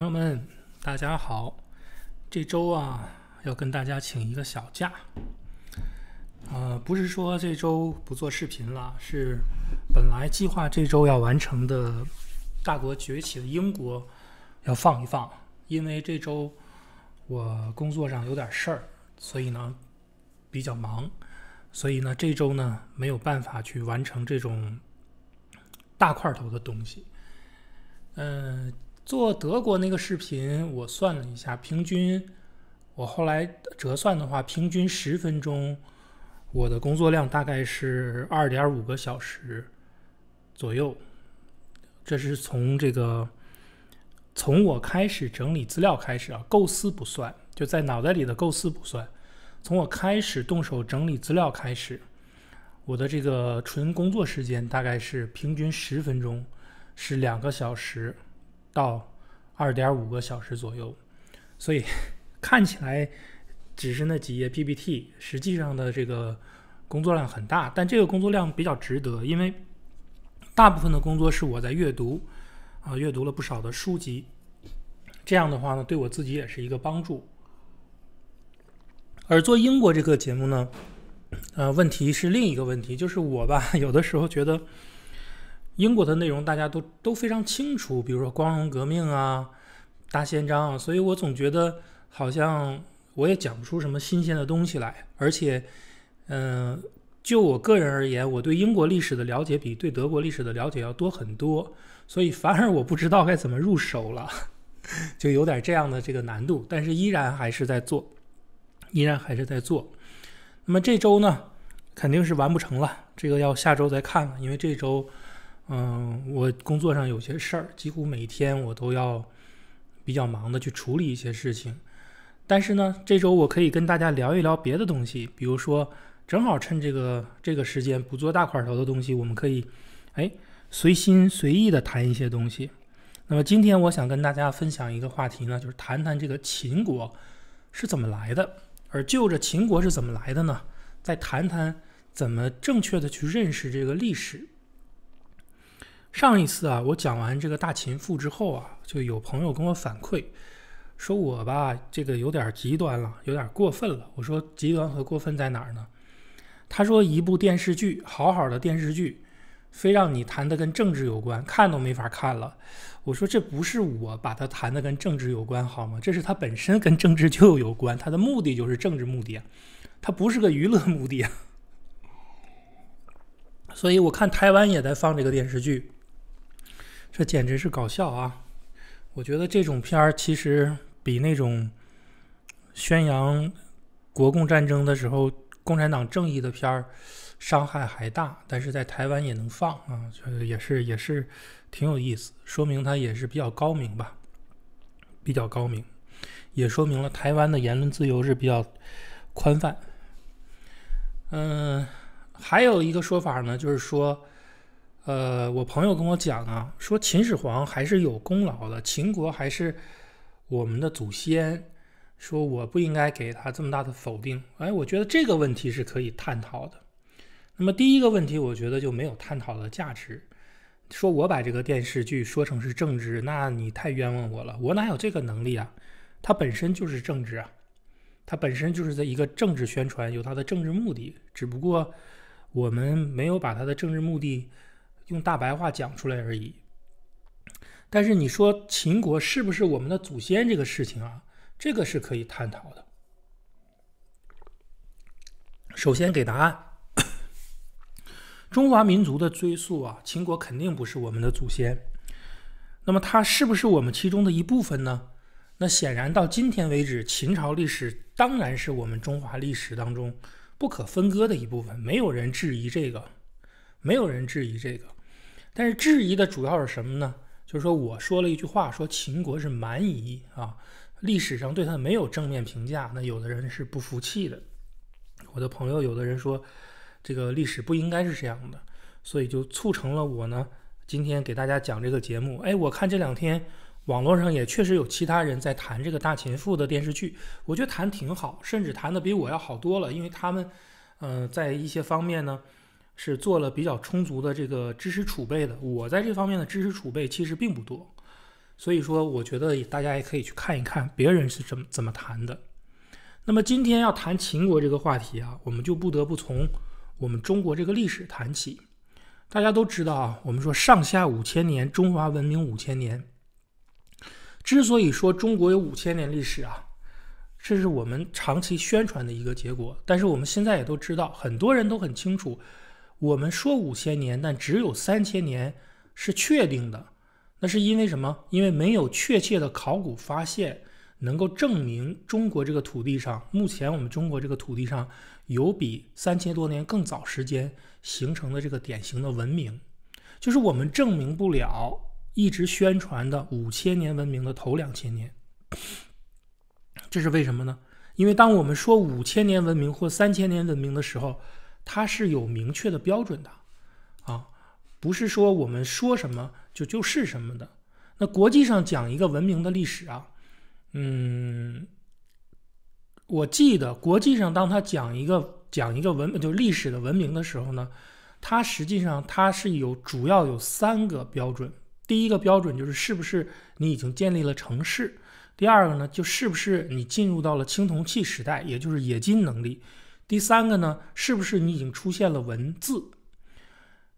朋友们，大家好！这周啊，要跟大家请一个小假。呃，不是说这周不做视频了，是本来计划这周要完成的《大国崛起》的英国要放一放，因为这周我工作上有点事儿，所以呢比较忙，所以呢这周呢没有办法去完成这种大块头的东西。嗯。做德国那个视频，我算了一下，平均，我后来折算的话，平均十分钟，我的工作量大概是二点五个小时左右。这是从这个，从我开始整理资料开始啊，构思不算，就在脑袋里的构思不算。从我开始动手整理资料开始，我的这个纯工作时间大概是平均十分钟是两个小时。到二点五个小时左右，所以 看起来只是那几页 PPT，实际上的这个工作量很大。但这个工作量比较值得，因为大部分的工作是我在阅读，啊，阅读了不少的书籍。这样的话呢，对我自己也是一个帮助。而做英国这个节目呢，呃，问题是另一个问题，就是我吧，有的时候觉得。英国的内容大家都都非常清楚，比如说光荣革命啊、大宪章啊，所以我总觉得好像我也讲不出什么新鲜的东西来。而且，嗯，就我个人而言，我对英国历史的了解比对德国历史的了解要多很多，所以反而我不知道该怎么入手了，就有点这样的这个难度。但是依然还是在做，依然还是在做。那么这周呢，肯定是完不成了，这个要下周再看了，因为这周。嗯，我工作上有些事儿，几乎每天我都要比较忙的去处理一些事情。但是呢，这周我可以跟大家聊一聊别的东西，比如说，正好趁这个这个时间不做大块头的东西，我们可以哎随心随意的谈一些东西。那么今天我想跟大家分享一个话题呢，就是谈谈这个秦国是怎么来的，而就着秦国是怎么来的呢，再谈谈怎么正确的去认识这个历史。上一次啊，我讲完这个《大秦赋》之后啊，就有朋友跟我反馈，说我吧这个有点极端了，有点过分了。我说极端和过分在哪儿呢？他说一部电视剧，好好的电视剧，非让你谈的跟政治有关，看都没法看了。我说这不是我把它谈的跟政治有关好吗？这是它本身跟政治就有关，它的目的就是政治目的，它不是个娱乐目的。所以我看台湾也在放这个电视剧。这简直是搞笑啊！我觉得这种片儿其实比那种宣扬国共战争的时候共产党正义的片儿伤害还大，但是在台湾也能放啊，就是也是也是挺有意思，说明他也是比较高明吧，比较高明，也说明了台湾的言论自由是比较宽泛。嗯，还有一个说法呢，就是说。呃，我朋友跟我讲啊，说秦始皇还是有功劳的，秦国还是我们的祖先，说我不应该给他这么大的否定。哎，我觉得这个问题是可以探讨的。那么第一个问题，我觉得就没有探讨的价值。说我把这个电视剧说成是政治，那你太冤枉我了，我哪有这个能力啊？它本身就是政治啊，它本身就是一个政治宣传，有它的政治目的，只不过我们没有把它的政治目的。用大白话讲出来而已。但是你说秦国是不是我们的祖先这个事情啊，这个是可以探讨的。首先给答案，中华民族的追溯啊，秦国肯定不是我们的祖先。那么它是不是我们其中的一部分呢？那显然到今天为止，秦朝历史当然是我们中华历史当中不可分割的一部分，没有人质疑这个，没有人质疑这个。但是质疑的主要是什么呢？就是说我说了一句话，说秦国是蛮夷啊，历史上对他没有正面评价。那有的人是不服气的，我的朋友有的人说，这个历史不应该是这样的，所以就促成了我呢今天给大家讲这个节目。哎，我看这两天网络上也确实有其他人在谈这个《大秦赋》的电视剧，我觉得谈挺好，甚至谈的比我要好多了，因为他们，呃，在一些方面呢。是做了比较充足的这个知识储备的。我在这方面的知识储备其实并不多，所以说我觉得大家也可以去看一看别人是怎么怎么谈的。那么今天要谈秦国这个话题啊，我们就不得不从我们中国这个历史谈起。大家都知道啊，我们说上下五千年，中华文明五千年。之所以说中国有五千年历史啊，这是我们长期宣传的一个结果。但是我们现在也都知道，很多人都很清楚。我们说五千年，但只有三千年是确定的。那是因为什么？因为没有确切的考古发现能够证明中国这个土地上，目前我们中国这个土地上有比三千多年更早时间形成的这个典型的文明，就是我们证明不了一直宣传的五千年文明的头两千年。这是为什么呢？因为当我们说五千年文明或三千年文明的时候，它是有明确的标准的，啊，不是说我们说什么就就是什么的。那国际上讲一个文明的历史啊，嗯，我记得国际上当他讲一个讲一个文就历史的文明的时候呢，它实际上它是有主要有三个标准。第一个标准就是是不是你已经建立了城市，第二个呢就是不是你进入到了青铜器时代，也就是冶金能力。第三个呢，是不是你已经出现了文字？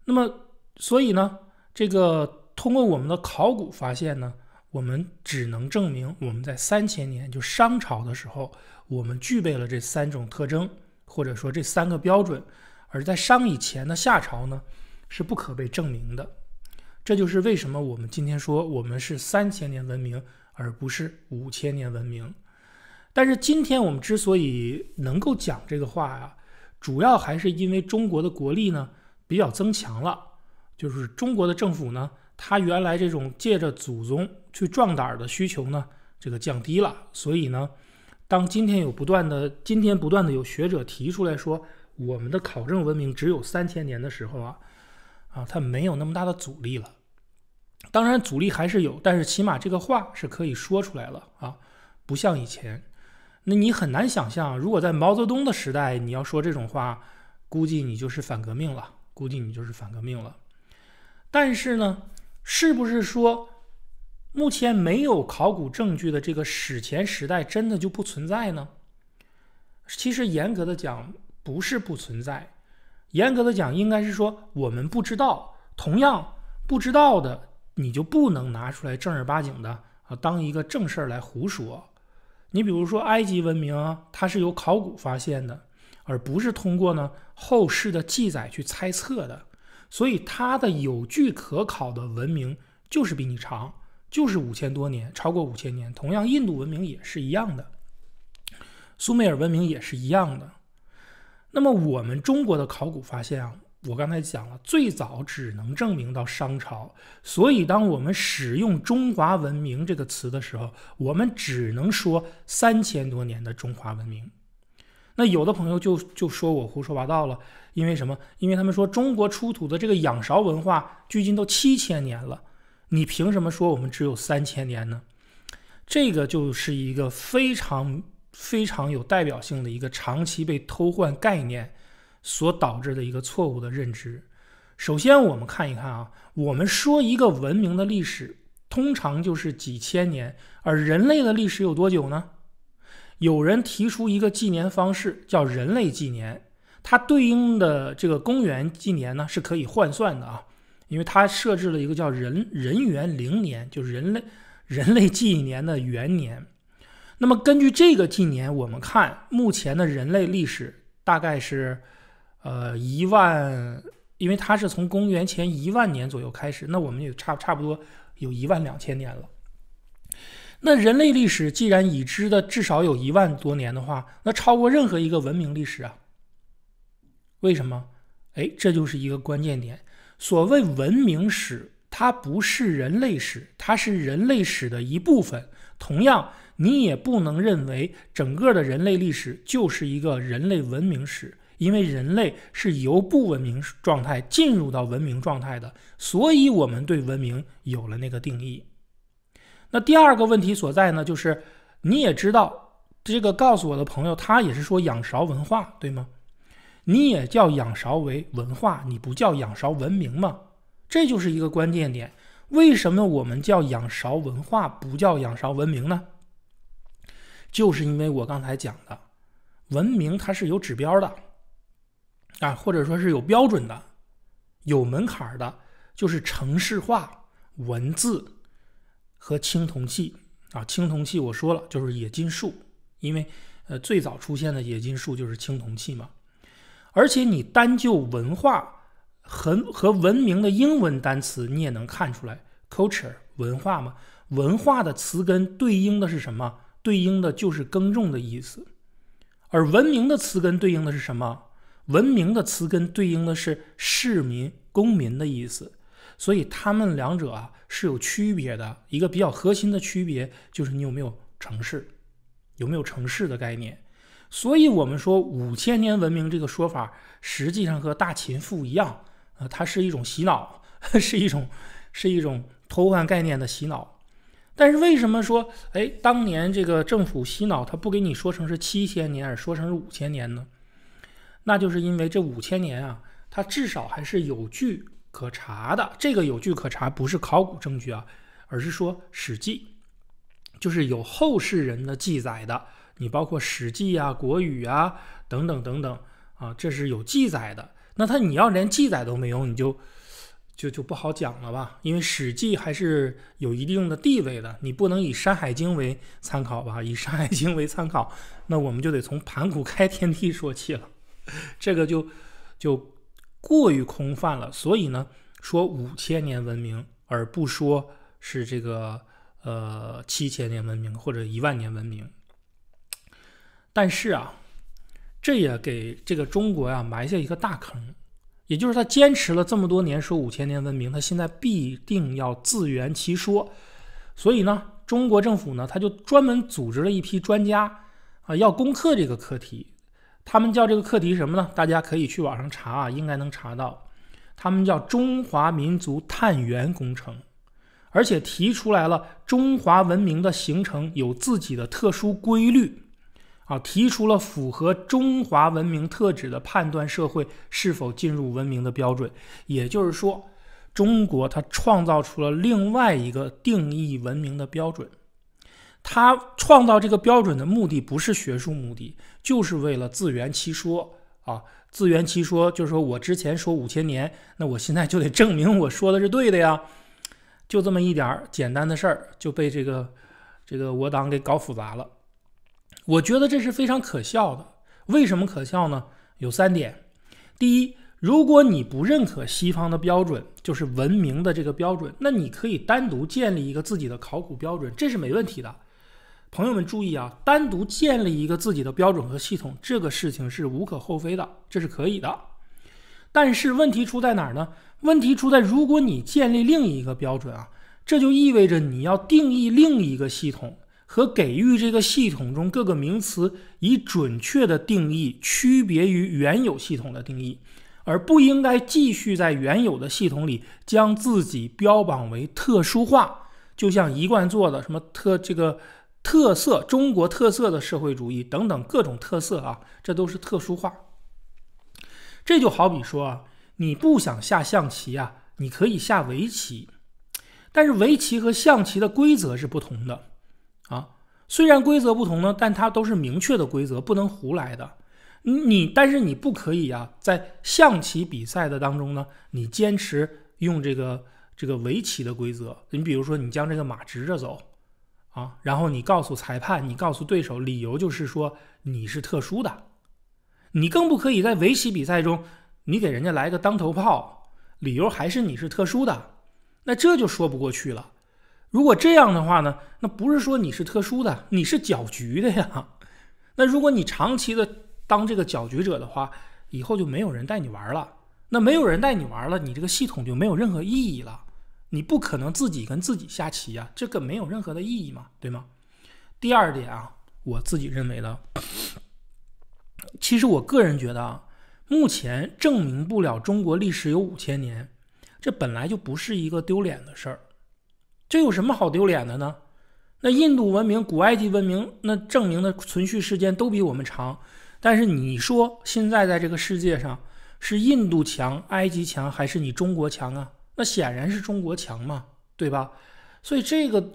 那么，所以呢，这个通过我们的考古发现呢，我们只能证明我们在三千年，就商朝的时候，我们具备了这三种特征，或者说这三个标准。而在商以前的夏朝呢，是不可被证明的。这就是为什么我们今天说我们是三千年文明，而不是五千年文明。但是今天我们之所以能够讲这个话呀，主要还是因为中国的国力呢比较增强了，就是中国的政府呢，它原来这种借着祖宗去壮胆的需求呢，这个降低了。所以呢，当今天有不断的，今天不断的有学者提出来说，我们的考证文明只有三千年的时候啊，啊，它没有那么大的阻力了。当然阻力还是有，但是起码这个话是可以说出来了啊，不像以前。那你很难想象，如果在毛泽东的时代，你要说这种话，估计你就是反革命了。估计你就是反革命了。但是呢，是不是说目前没有考古证据的这个史前时代真的就不存在呢？其实严格的讲，不是不存在。严格的讲，应该是说我们不知道。同样不知道的，你就不能拿出来正儿八经的啊，当一个正事儿来胡说。你比如说，埃及文明它是由考古发现的，而不是通过呢后世的记载去猜测的，所以它的有据可考的文明就是比你长，就是五千多年，超过五千年。同样，印度文明也是一样的，苏美尔文明也是一样的。那么，我们中国的考古发现啊。我刚才讲了，最早只能证明到商朝，所以当我们使用“中华文明”这个词的时候，我们只能说三千多年的中华文明。那有的朋友就就说我胡说八道了，因为什么？因为他们说中国出土的这个仰韶文化距今都七千年了，你凭什么说我们只有三千年呢？这个就是一个非常非常有代表性的一个长期被偷换概念。所导致的一个错误的认知。首先，我们看一看啊，我们说一个文明的历史通常就是几千年，而人类的历史有多久呢？有人提出一个纪年方式叫人类纪年，它对应的这个公元纪年呢是可以换算的啊，因为它设置了一个叫人人元零年，就是人类人类纪年的元年。那么根据这个纪年，我们看目前的人类历史大概是。呃，一万，因为它是从公元前一万年左右开始，那我们也差差不多有一万两千年了。那人类历史既然已知的至少有一万多年的话，那超过任何一个文明历史啊。为什么？哎，这就是一个关键点。所谓文明史，它不是人类史，它是人类史的一部分。同样，你也不能认为整个的人类历史就是一个人类文明史。因为人类是由不文明状态进入到文明状态的，所以我们对文明有了那个定义。那第二个问题所在呢，就是你也知道，这个告诉我的朋友，他也是说养勺文化，对吗？你也叫养勺为文化，你不叫养勺文明吗？这就是一个关键点。为什么我们叫养勺文化，不叫养勺文明呢？就是因为我刚才讲的，文明它是有指标的。啊，或者说是有标准的、有门槛的，就是城市化、文字和青铜器啊。青铜器我说了就是冶金术，因为呃最早出现的冶金术就是青铜器嘛。而且你单就文化很和文明的英文单词，你也能看出来，culture 文化嘛，文化的词根对应的是什么？对应的就是耕种的意思，而文明的词根对应的是什么？文明的词根对应的是市民、公民的意思，所以他们两者啊是有区别的。一个比较核心的区别就是你有没有城市，有没有城市的概念。所以，我们说五千年文明这个说法，实际上和大秦赋一样，啊，它是一种洗脑，是一种，是一种偷换概念的洗脑。但是，为什么说，哎，当年这个政府洗脑，他不给你说成是七千年，而说成是五千年呢？那就是因为这五千年啊，它至少还是有据可查的。这个有据可查不是考古证据啊，而是说《史记》，就是有后世人的记载的。你包括《史记》啊、《国语》啊等等等等啊，这是有记载的。那他你要连记载都没有，你就就就不好讲了吧？因为《史记》还是有一定的地位的，你不能以《山海经》为参考吧？以《山海经》为参考，那我们就得从盘古开天地说起了。这个就就过于空泛了，所以呢，说五千年文明，而不说是这个呃七千年文明或者一万年文明。但是啊，这也给这个中国呀埋下一个大坑，也就是他坚持了这么多年说五千年文明，他现在必定要自圆其说，所以呢，中国政府呢他就专门组织了一批专家啊，要攻克这个课题。他们叫这个课题什么呢？大家可以去网上查啊，应该能查到。他们叫中华民族探源工程，而且提出来了中华文明的形成有自己的特殊规律啊，提出了符合中华文明特质的判断社会是否进入文明的标准。也就是说，中国它创造出了另外一个定义文明的标准。他创造这个标准的目的不是学术目的，就是为了自圆其说啊！自圆其说就是说我之前说五千年，那我现在就得证明我说的是对的呀！就这么一点简单的事儿就被这个这个我党给搞复杂了，我觉得这是非常可笑的。为什么可笑呢？有三点：第一，如果你不认可西方的标准，就是文明的这个标准，那你可以单独建立一个自己的考古标准，这是没问题的。朋友们注意啊，单独建立一个自己的标准和系统，这个事情是无可厚非的，这是可以的。但是问题出在哪儿呢？问题出在，如果你建立另一个标准啊，这就意味着你要定义另一个系统和给予这个系统中各个名词以准确的定义，区别于原有系统的定义，而不应该继续在原有的系统里将自己标榜为特殊化，就像一贯做的什么特这个。特色中国特色的社会主义等等各种特色啊，这都是特殊化。这就好比说啊，你不想下象棋啊，你可以下围棋，但是围棋和象棋的规则是不同的啊。虽然规则不同呢，但它都是明确的规则，不能胡来的。你，但是你不可以啊，在象棋比赛的当中呢，你坚持用这个这个围棋的规则。你比如说，你将这个马直着走。啊，然后你告诉裁判，你告诉对手，理由就是说你是特殊的，你更不可以在围棋比赛中，你给人家来个当头炮，理由还是你是特殊的，那这就说不过去了。如果这样的话呢，那不是说你是特殊的，你是搅局的呀。那如果你长期的当这个搅局者的话，以后就没有人带你玩了，那没有人带你玩了，你这个系统就没有任何意义了。你不可能自己跟自己下棋呀，这个没有任何的意义嘛，对吗？第二点啊，我自己认为的，其实我个人觉得啊，目前证明不了中国历史有五千年，这本来就不是一个丢脸的事儿，这有什么好丢脸的呢？那印度文明、古埃及文明，那证明的存续时间都比我们长，但是你说现在在这个世界上是印度强、埃及强，还是你中国强啊？那显然是中国强嘛，对吧？所以这个，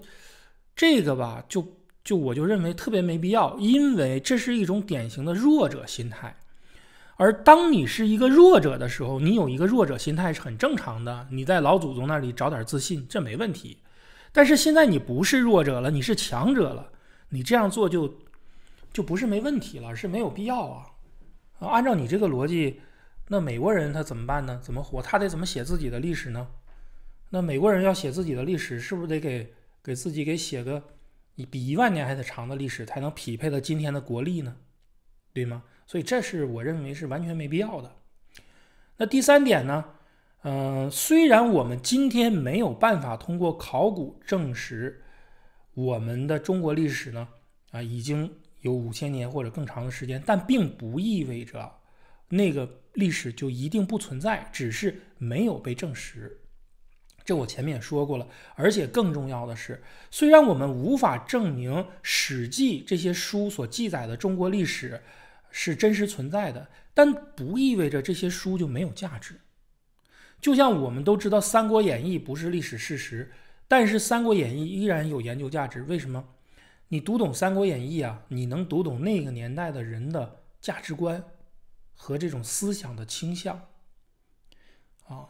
这个吧，就就我就认为特别没必要，因为这是一种典型的弱者心态。而当你是一个弱者的时候，你有一个弱者心态是很正常的，你在老祖宗那里找点自信，这没问题。但是现在你不是弱者了，你是强者了，你这样做就就不是没问题了，是没有必要啊！啊，按照你这个逻辑，那美国人他怎么办呢？怎么活？他得怎么写自己的历史呢？那美国人要写自己的历史，是不是得给给自己给写个你比一万年还得长的历史，才能匹配到今天的国力呢？对吗？所以这是我认为是完全没必要的。那第三点呢？嗯，虽然我们今天没有办法通过考古证实我们的中国历史呢，啊，已经有五千年或者更长的时间，但并不意味着那个历史就一定不存在，只是没有被证实。这我前面也说过了，而且更重要的是，虽然我们无法证明《史记》这些书所记载的中国历史是真实存在的，但不意味着这些书就没有价值。就像我们都知道《三国演义》不是历史事实，但是《三国演义》依然有研究价值。为什么？你读懂《三国演义》啊，你能读懂那个年代的人的价值观和这种思想的倾向啊，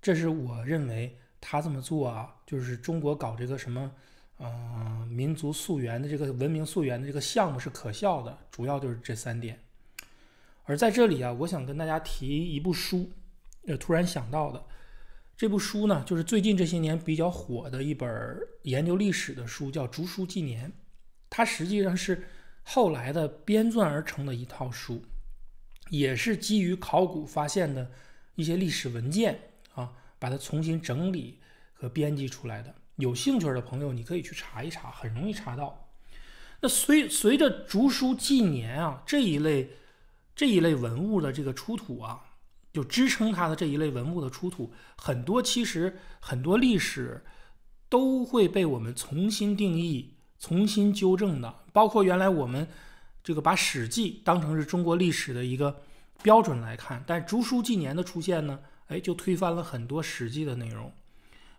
这是我认为。他这么做啊，就是中国搞这个什么，呃，民族溯源的这个文明溯源的这个项目是可笑的，主要就是这三点。而在这里啊，我想跟大家提一部书，呃，突然想到的这部书呢，就是最近这些年比较火的一本研究历史的书，叫《竹书纪年》，它实际上是后来的编撰而成的一套书，也是基于考古发现的一些历史文件。把它重新整理和编辑出来的，有兴趣的朋友，你可以去查一查，很容易查到。那随随着竹书纪年啊这一类这一类文物的这个出土啊，就支撑它的这一类文物的出土，很多其实很多历史都会被我们重新定义、重新纠正的。包括原来我们这个把《史记》当成是中国历史的一个标准来看，但竹书纪年的出现呢？哎，就推翻了很多史记的内容，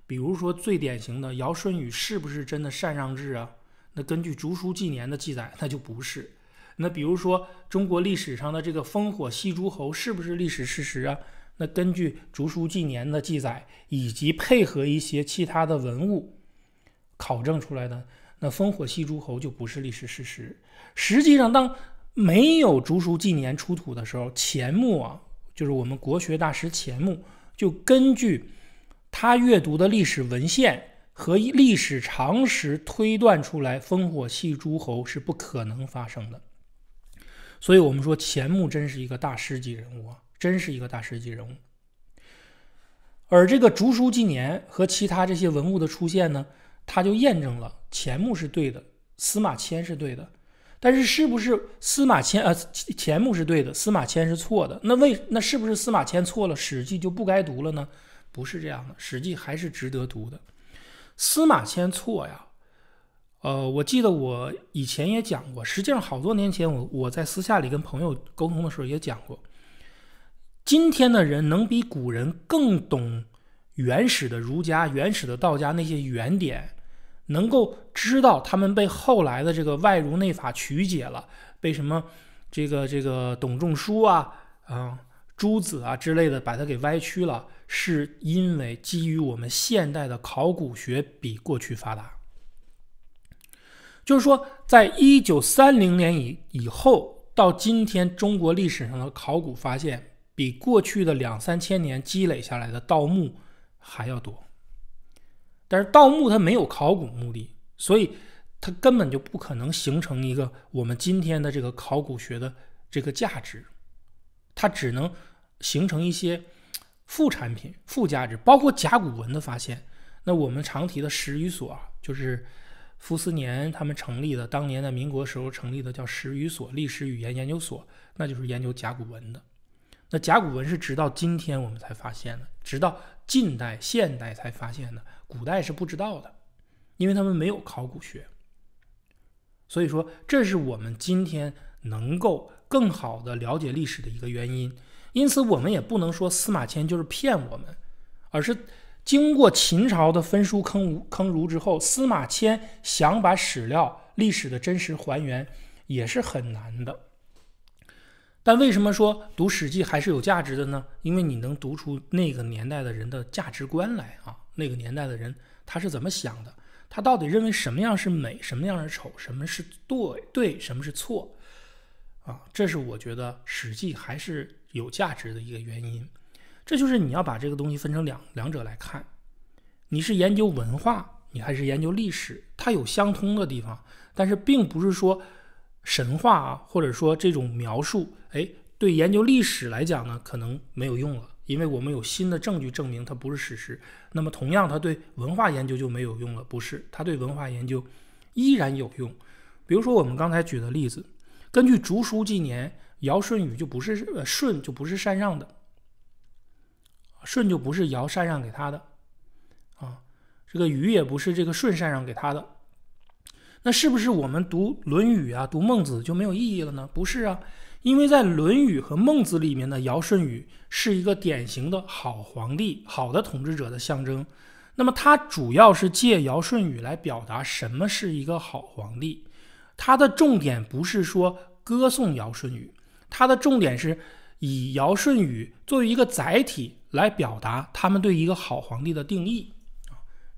比如说最典型的尧舜禹是不是真的禅让制啊？那根据《竹书纪年》的记载，那就不是。那比如说中国历史上的这个烽火戏诸侯是不是历史事实啊？那根据《竹书纪年》的记载，以及配合一些其他的文物考证出来的，那烽火戏诸侯就不是历史事实。实际上，当没有《竹书纪年》出土的时候，前啊。就是我们国学大师钱穆，就根据他阅读的历史文献和历史常识推断出来，烽火戏诸侯是不可能发生的。所以，我们说钱穆真是一个大师级人物啊，真是一个大师级人物。而这个竹书纪年和其他这些文物的出现呢，他就验证了钱穆是对的，司马迁是对的。但是，是不是司马迁？呃，钱穆是对的，司马迁是错的。那为那是不是司马迁错了，史记就不该读了呢？不是这样的，史记还是值得读的。司马迁错呀，呃，我记得我以前也讲过，实际上好多年前，我我在私下里跟朋友沟通的时候也讲过。今天的人能比古人更懂原始的儒家、原始的道家那些原点。能够知道他们被后来的这个外儒内法曲解了，被什么这个这个董仲舒啊啊朱子啊之类的把它给歪曲了，是因为基于我们现代的考古学比过去发达。就是说，在一九三零年以以后到今天，中国历史上的考古发现比过去的两三千年积累下来的盗墓还要多。但是盗墓它没有考古目的，所以它根本就不可能形成一个我们今天的这个考古学的这个价值，它只能形成一些副产品、附加值，包括甲骨文的发现。那我们常提的史语所，就是傅斯年他们成立的，当年在民国时候成立的叫史语所（历史语言研究所），那就是研究甲骨文的。那甲骨文是直到今天我们才发现的，直到近代、现代才发现的。古代是不知道的，因为他们没有考古学。所以说，这是我们今天能够更好的了解历史的一个原因。因此，我们也不能说司马迁就是骗我们，而是经过秦朝的焚书坑儒坑儒之后，司马迁想把史料历史的真实还原也是很难的。但为什么说读《史记》还是有价值的呢？因为你能读出那个年代的人的价值观来啊！那个年代的人他是怎么想的？他到底认为什么样是美，什么样是丑，什么是对对，什么是错？啊，这是我觉得史记还是有价值的一个原因。这就是你要把这个东西分成两两者来看，你是研究文化，你还是研究历史？它有相通的地方，但是并不是说神话啊，或者说这种描述，哎，对研究历史来讲呢，可能没有用了。因为我们有新的证据证明它不是史实，那么同样，它对文化研究就没有用了，不是？它对文化研究依然有用。比如说我们刚才举的例子，根据《竹书纪年》，尧舜禹就不是呃舜就不是禅让的，舜就不是尧禅让给他的啊，这个禹也不是这个舜禅让给他的。那是不是我们读《论语》啊，读《孟子》就没有意义了呢？不是啊。因为在《论语》和《孟子》里面呢，尧舜禹是一个典型的好皇帝、好的统治者的象征。那么，他主要是借尧舜禹来表达什么是一个好皇帝。他的重点不是说歌颂尧舜禹，他的重点是以尧舜禹作为一个载体来表达他们对一个好皇帝的定义。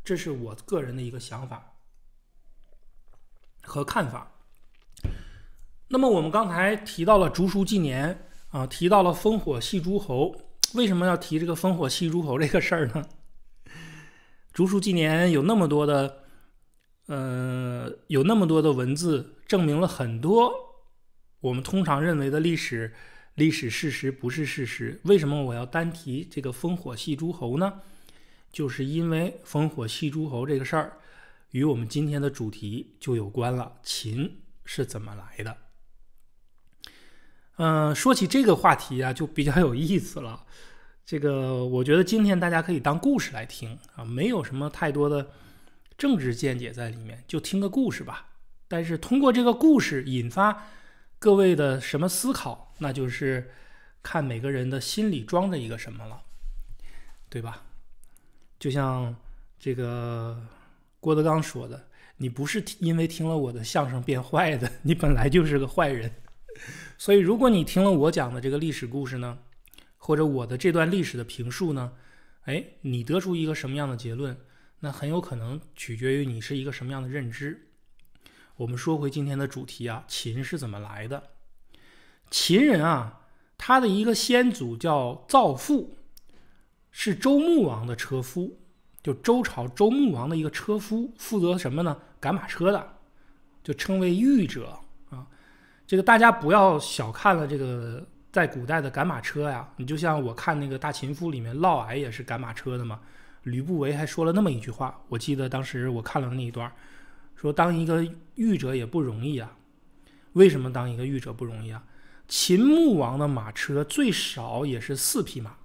这是我个人的一个想法和看法。那么我们刚才提到了竹书纪年啊，提到了烽火戏诸侯。为什么要提这个烽火戏诸侯这个事儿呢？竹书纪年有那么多的，呃，有那么多的文字证明了很多我们通常认为的历史历史事实不是事实。为什么我要单提这个烽火戏诸侯呢？就是因为烽火戏诸侯这个事儿与我们今天的主题就有关了。秦是怎么来的？嗯，说起这个话题啊，就比较有意思了。这个我觉得今天大家可以当故事来听啊，没有什么太多的政治见解在里面，就听个故事吧。但是通过这个故事引发各位的什么思考，那就是看每个人的心里装着一个什么了，对吧？就像这个郭德纲说的：“你不是因为听了我的相声变坏的，你本来就是个坏人。”所以，如果你听了我讲的这个历史故事呢，或者我的这段历史的评述呢，哎，你得出一个什么样的结论？那很有可能取决于你是一个什么样的认知。我们说回今天的主题啊，秦是怎么来的？秦人啊，他的一个先祖叫造父，是周穆王的车夫，就周朝周穆王的一个车夫，负责什么呢？赶马车的，就称为御者。这个大家不要小看了这个在古代的赶马车呀！你就像我看那个《大秦赋》里面嫪毐也是赶马车的嘛。吕不韦还说了那么一句话，我记得当时我看了那一段，说当一个御者也不容易啊。为什么当一个御者不容易啊？秦穆王的马车最少也是四匹马，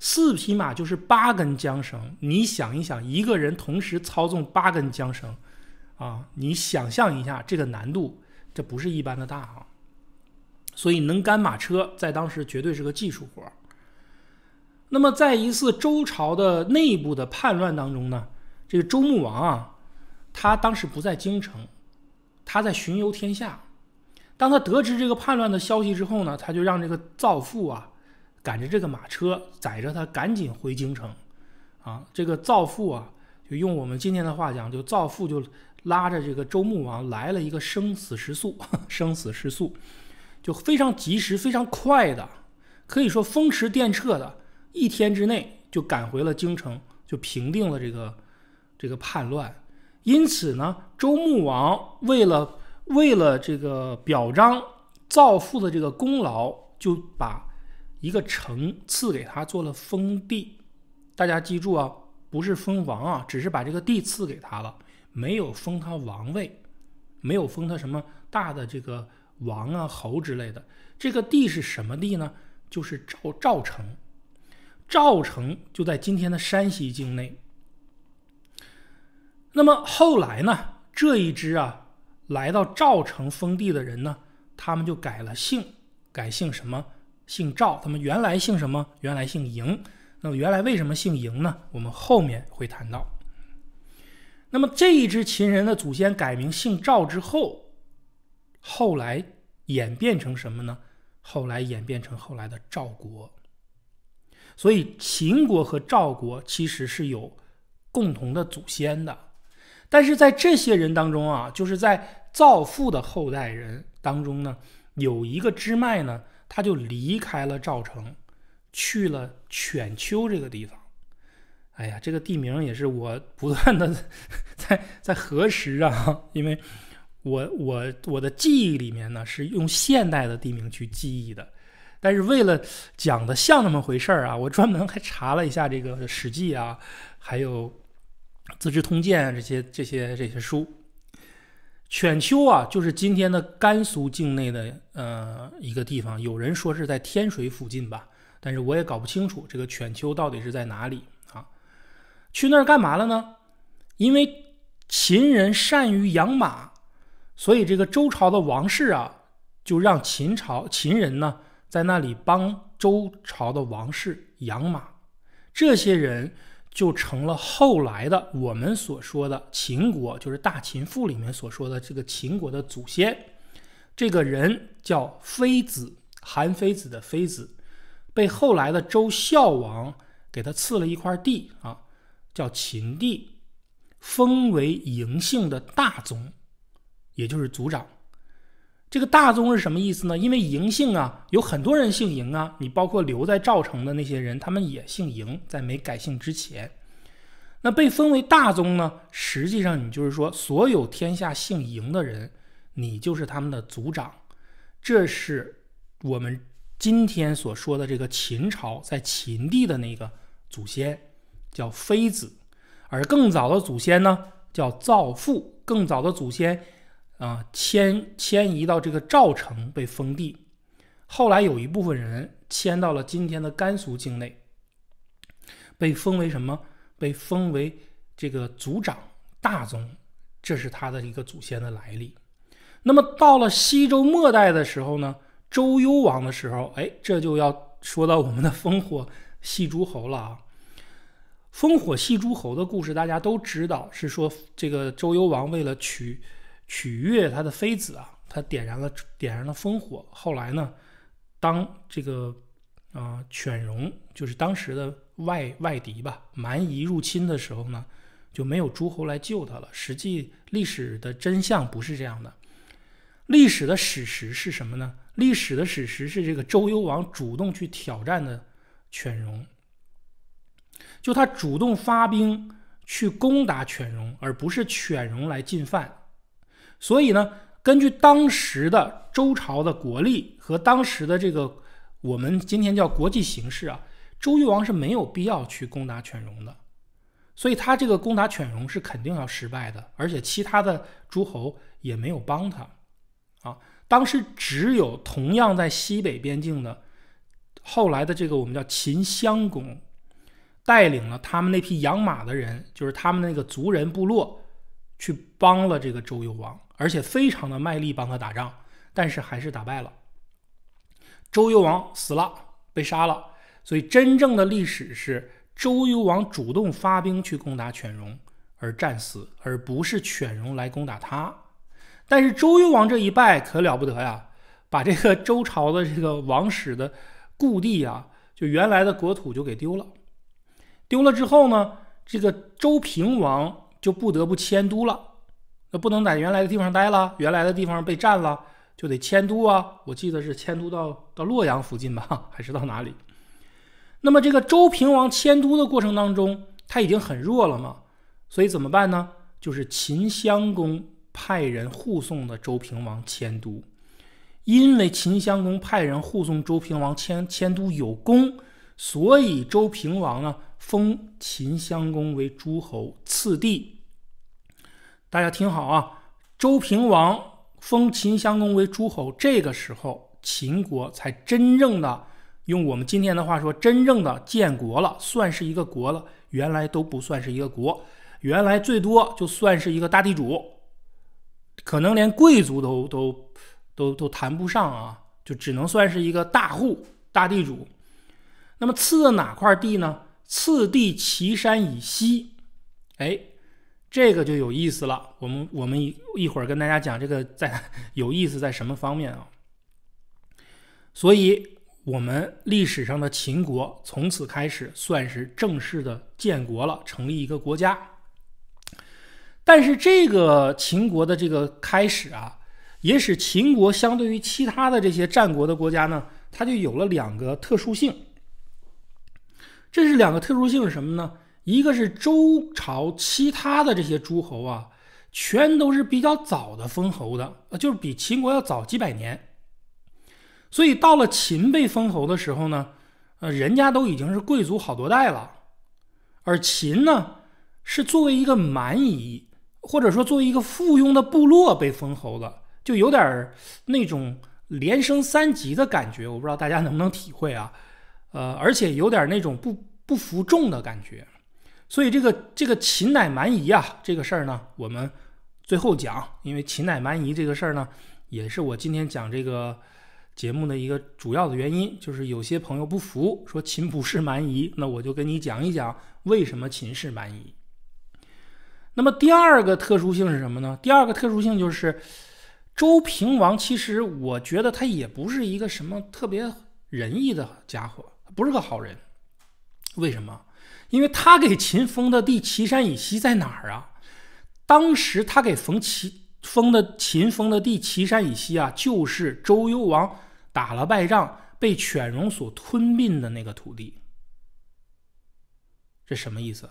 四匹马就是八根缰绳。你想一想，一个人同时操纵八根缰绳，啊，你想象一下这个难度。这不是一般的大啊，所以能干马车在当时绝对是个技术活那么在一次周朝的内部的叛乱当中呢，这个周穆王啊，他当时不在京城，他在巡游天下。当他得知这个叛乱的消息之后呢，他就让这个造父啊赶着这个马车载着他赶紧回京城啊。这个造父啊，就用我们今天的话讲，就造父就。拉着这个周穆王来了一个生死时速，生死时速，就非常及时、非常快的，可以说风驰电掣的一天之内就赶回了京城，就平定了这个这个叛乱。因此呢，周穆王为了为了这个表彰造父的这个功劳，就把一个城赐给他做了封地。大家记住啊，不是封王啊，只是把这个地赐给他了。没有封他王位，没有封他什么大的这个王啊侯之类的。这个地是什么地呢？就是赵赵城，赵城就在今天的山西境内。那么后来呢，这一支啊来到赵城封地的人呢，他们就改了姓，改姓什么？姓赵。他们原来姓什么？原来姓嬴。那么原来为什么姓嬴呢？我们后面会谈到。那么这一支秦人的祖先改名姓赵之后，后来演变成什么呢？后来演变成后来的赵国。所以秦国和赵国其实是有共同的祖先的。但是在这些人当中啊，就是在赵父的后代人当中呢，有一个支脉呢，他就离开了赵城，去了犬丘这个地方。哎呀，这个地名也是我不断的 在在核实啊，因为我我我的记忆里面呢是用现代的地名去记忆的，但是为了讲的像那么回事儿啊，我专门还查了一下这个《史记》啊，还有《资治通鉴》啊这些这些这些书。犬丘啊，就是今天的甘肃境内的呃一个地方，有人说是在天水附近吧，但是我也搞不清楚这个犬丘到底是在哪里。去那儿干嘛了呢？因为秦人善于养马，所以这个周朝的王室啊，就让秦朝秦人呢，在那里帮周朝的王室养马。这些人就成了后来的我们所说的秦国，就是《大秦赋》里面所说的这个秦国的祖先。这个人叫妃子，韩非子的妃子，被后来的周孝王给他赐了一块地啊。叫秦帝，封为嬴姓的大宗，也就是族长。这个大宗是什么意思呢？因为嬴姓啊，有很多人姓嬴啊，你包括留在赵城的那些人，他们也姓嬴，在没改姓之前。那被封为大宗呢，实际上你就是说，所有天下姓嬴的人，你就是他们的族长。这是我们今天所说的这个秦朝，在秦地的那个祖先。叫妃子，而更早的祖先呢叫造父，更早的祖先啊迁迁移到这个赵城被封地，后来有一部分人迁到了今天的甘肃境内，被封为什么？被封为这个族长大宗，这是他的一个祖先的来历。那么到了西周末代的时候呢，周幽王的时候，哎，这就要说到我们的烽火戏诸侯了啊。烽火戏诸侯的故事大家都知道，是说这个周幽王为了取取悦他的妃子啊，他点燃了点燃了烽火。后来呢，当这个啊犬戎就是当时的外外敌吧，蛮夷入侵的时候呢，就没有诸侯来救他了。实际历史的真相不是这样的，历史的史实是什么呢？历史的史实是这个周幽王主动去挑战的犬戎。就他主动发兵去攻打犬戎，而不是犬戎来进犯，所以呢，根据当时的周朝的国力和当时的这个我们今天叫国际形势啊，周幽王是没有必要去攻打犬戎的，所以他这个攻打犬戎是肯定要失败的，而且其他的诸侯也没有帮他，啊，当时只有同样在西北边境的后来的这个我们叫秦襄公。带领了他们那批养马的人，就是他们那个族人部落，去帮了这个周幽王，而且非常的卖力帮他打仗，但是还是打败了。周幽王死了，被杀了。所以真正的历史是周幽王主动发兵去攻打犬戎而战死，而不是犬戎来攻打他。但是周幽王这一败可了不得呀，把这个周朝的这个王室的故地啊，就原来的国土就给丢了。丢了之后呢，这个周平王就不得不迁都了。那不能在原来的地方待了，原来的地方被占了，就得迁都啊。我记得是迁都到到洛阳附近吧，还是到哪里？那么这个周平王迁都的过程当中，他已经很弱了嘛，所以怎么办呢？就是秦襄公派人护送的周平王迁都，因为秦襄公派人护送周平王迁迁都有功，所以周平王呢。封秦襄公为诸侯，次帝。大家听好啊！周平王封秦襄公为诸侯，这个时候秦国才真正的用我们今天的话说，真正的建国了，算是一个国了。原来都不算是一个国，原来最多就算是一个大地主，可能连贵族都都都都谈不上啊，就只能算是一个大户、大地主。那么赐的哪块地呢？次第岐山以西，哎，这个就有意思了。我们我们一会儿跟大家讲这个在有意思在什么方面啊？所以，我们历史上的秦国从此开始算是正式的建国了，成立一个国家。但是，这个秦国的这个开始啊，也使秦国相对于其他的这些战国的国家呢，它就有了两个特殊性。这是两个特殊性是什么呢？一个是周朝其他的这些诸侯啊，全都是比较早的封侯的，就是比秦国要早几百年。所以到了秦被封侯的时候呢，呃，人家都已经是贵族好多代了，而秦呢是作为一个蛮夷，或者说作为一个附庸的部落被封侯的，就有点那种连升三级的感觉，我不知道大家能不能体会啊。呃，而且有点那种不不服众的感觉，所以这个这个秦乃蛮夷啊，这个事儿呢，我们最后讲，因为秦乃蛮夷这个事儿呢，也是我今天讲这个节目的一个主要的原因，就是有些朋友不服，说秦不是蛮夷，那我就跟你讲一讲为什么秦是蛮夷。那么第二个特殊性是什么呢？第二个特殊性就是周平王，其实我觉得他也不是一个什么特别仁义的家伙。不是个好人，为什么？因为他给秦封的地，岐山以西在哪儿啊？当时他给冯秦封的秦封的地，岐山以西啊，就是周幽王打了败仗，被犬戎所吞并的那个土地。这什么意思？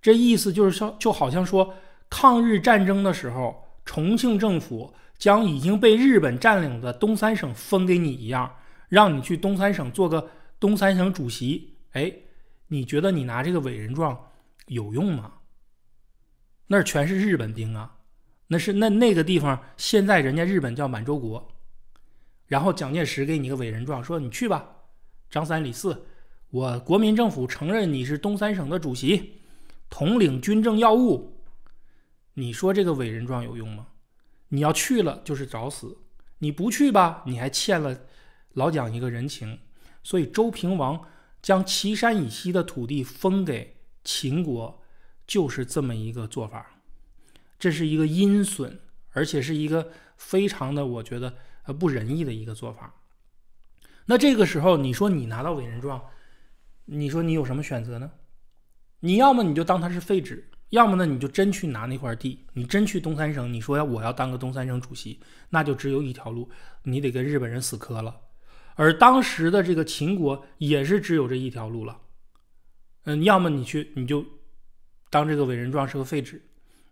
这意思就是说，就好像说抗日战争的时候，重庆政府将已经被日本占领的东三省分给你一样，让你去东三省做个。东三省主席，哎，你觉得你拿这个伟人状有用吗？那全是日本兵啊！那是那那个地方，现在人家日本叫满洲国。然后蒋介石给你个伟人状，说你去吧，张三李四，我国民政府承认你是东三省的主席，统领军政要务。你说这个伟人状有用吗？你要去了就是找死，你不去吧，你还欠了老蒋一个人情。所以周平王将岐山以西的土地封给秦国，就是这么一个做法。这是一个阴损，而且是一个非常的我觉得呃不仁义的一个做法。那这个时候你说你拿到委任状，你说你有什么选择呢？你要么你就当他是废纸，要么呢你就真去拿那块地。你真去东三省，你说要我要当个东三省主席，那就只有一条路，你得跟日本人死磕了。而当时的这个秦国也是只有这一条路了，嗯，要么你去你就当这个伟人状是个废纸，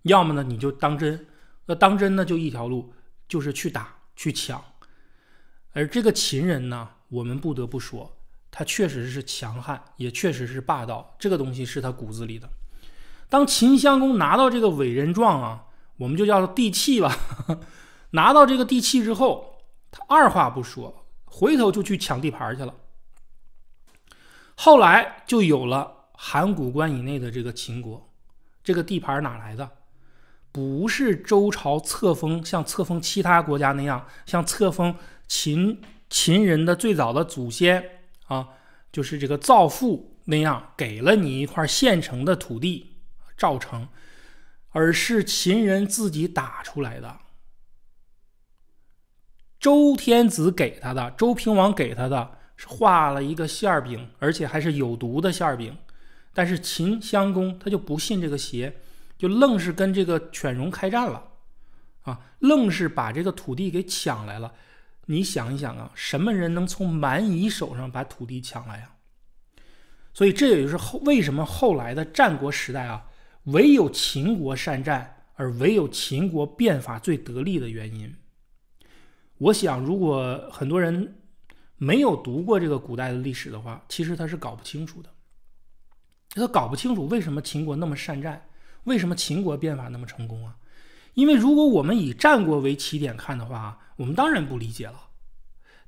要么呢你就当真，那当真呢就一条路，就是去打去抢。而这个秦人呢，我们不得不说，他确实是强悍，也确实是霸道，这个东西是他骨子里的。当秦襄公拿到这个伟人状啊，我们就叫地契吧，拿到这个地契之后，他二话不说。回头就去抢地盘去了，后来就有了函谷关以内的这个秦国，这个地盘哪来的？不是周朝册封，像册封其他国家那样，像册封秦秦人的最早的祖先啊，就是这个造父那样给了你一块现成的土地，赵城，而是秦人自己打出来的。周天子给他的，周平王给他的，是画了一个馅饼，而且还是有毒的馅饼。但是秦襄公他就不信这个邪，就愣是跟这个犬戎开战了，啊，愣是把这个土地给抢来了。你想一想啊，什么人能从蛮夷手上把土地抢来呀？所以这也就是后为什么后来的战国时代啊，唯有秦国善战，而唯有秦国变法最得力的原因。我想，如果很多人没有读过这个古代的历史的话，其实他是搞不清楚的。他搞不清楚为什么秦国那么善战，为什么秦国变法那么成功啊？因为如果我们以战国为起点看的话，我们当然不理解了。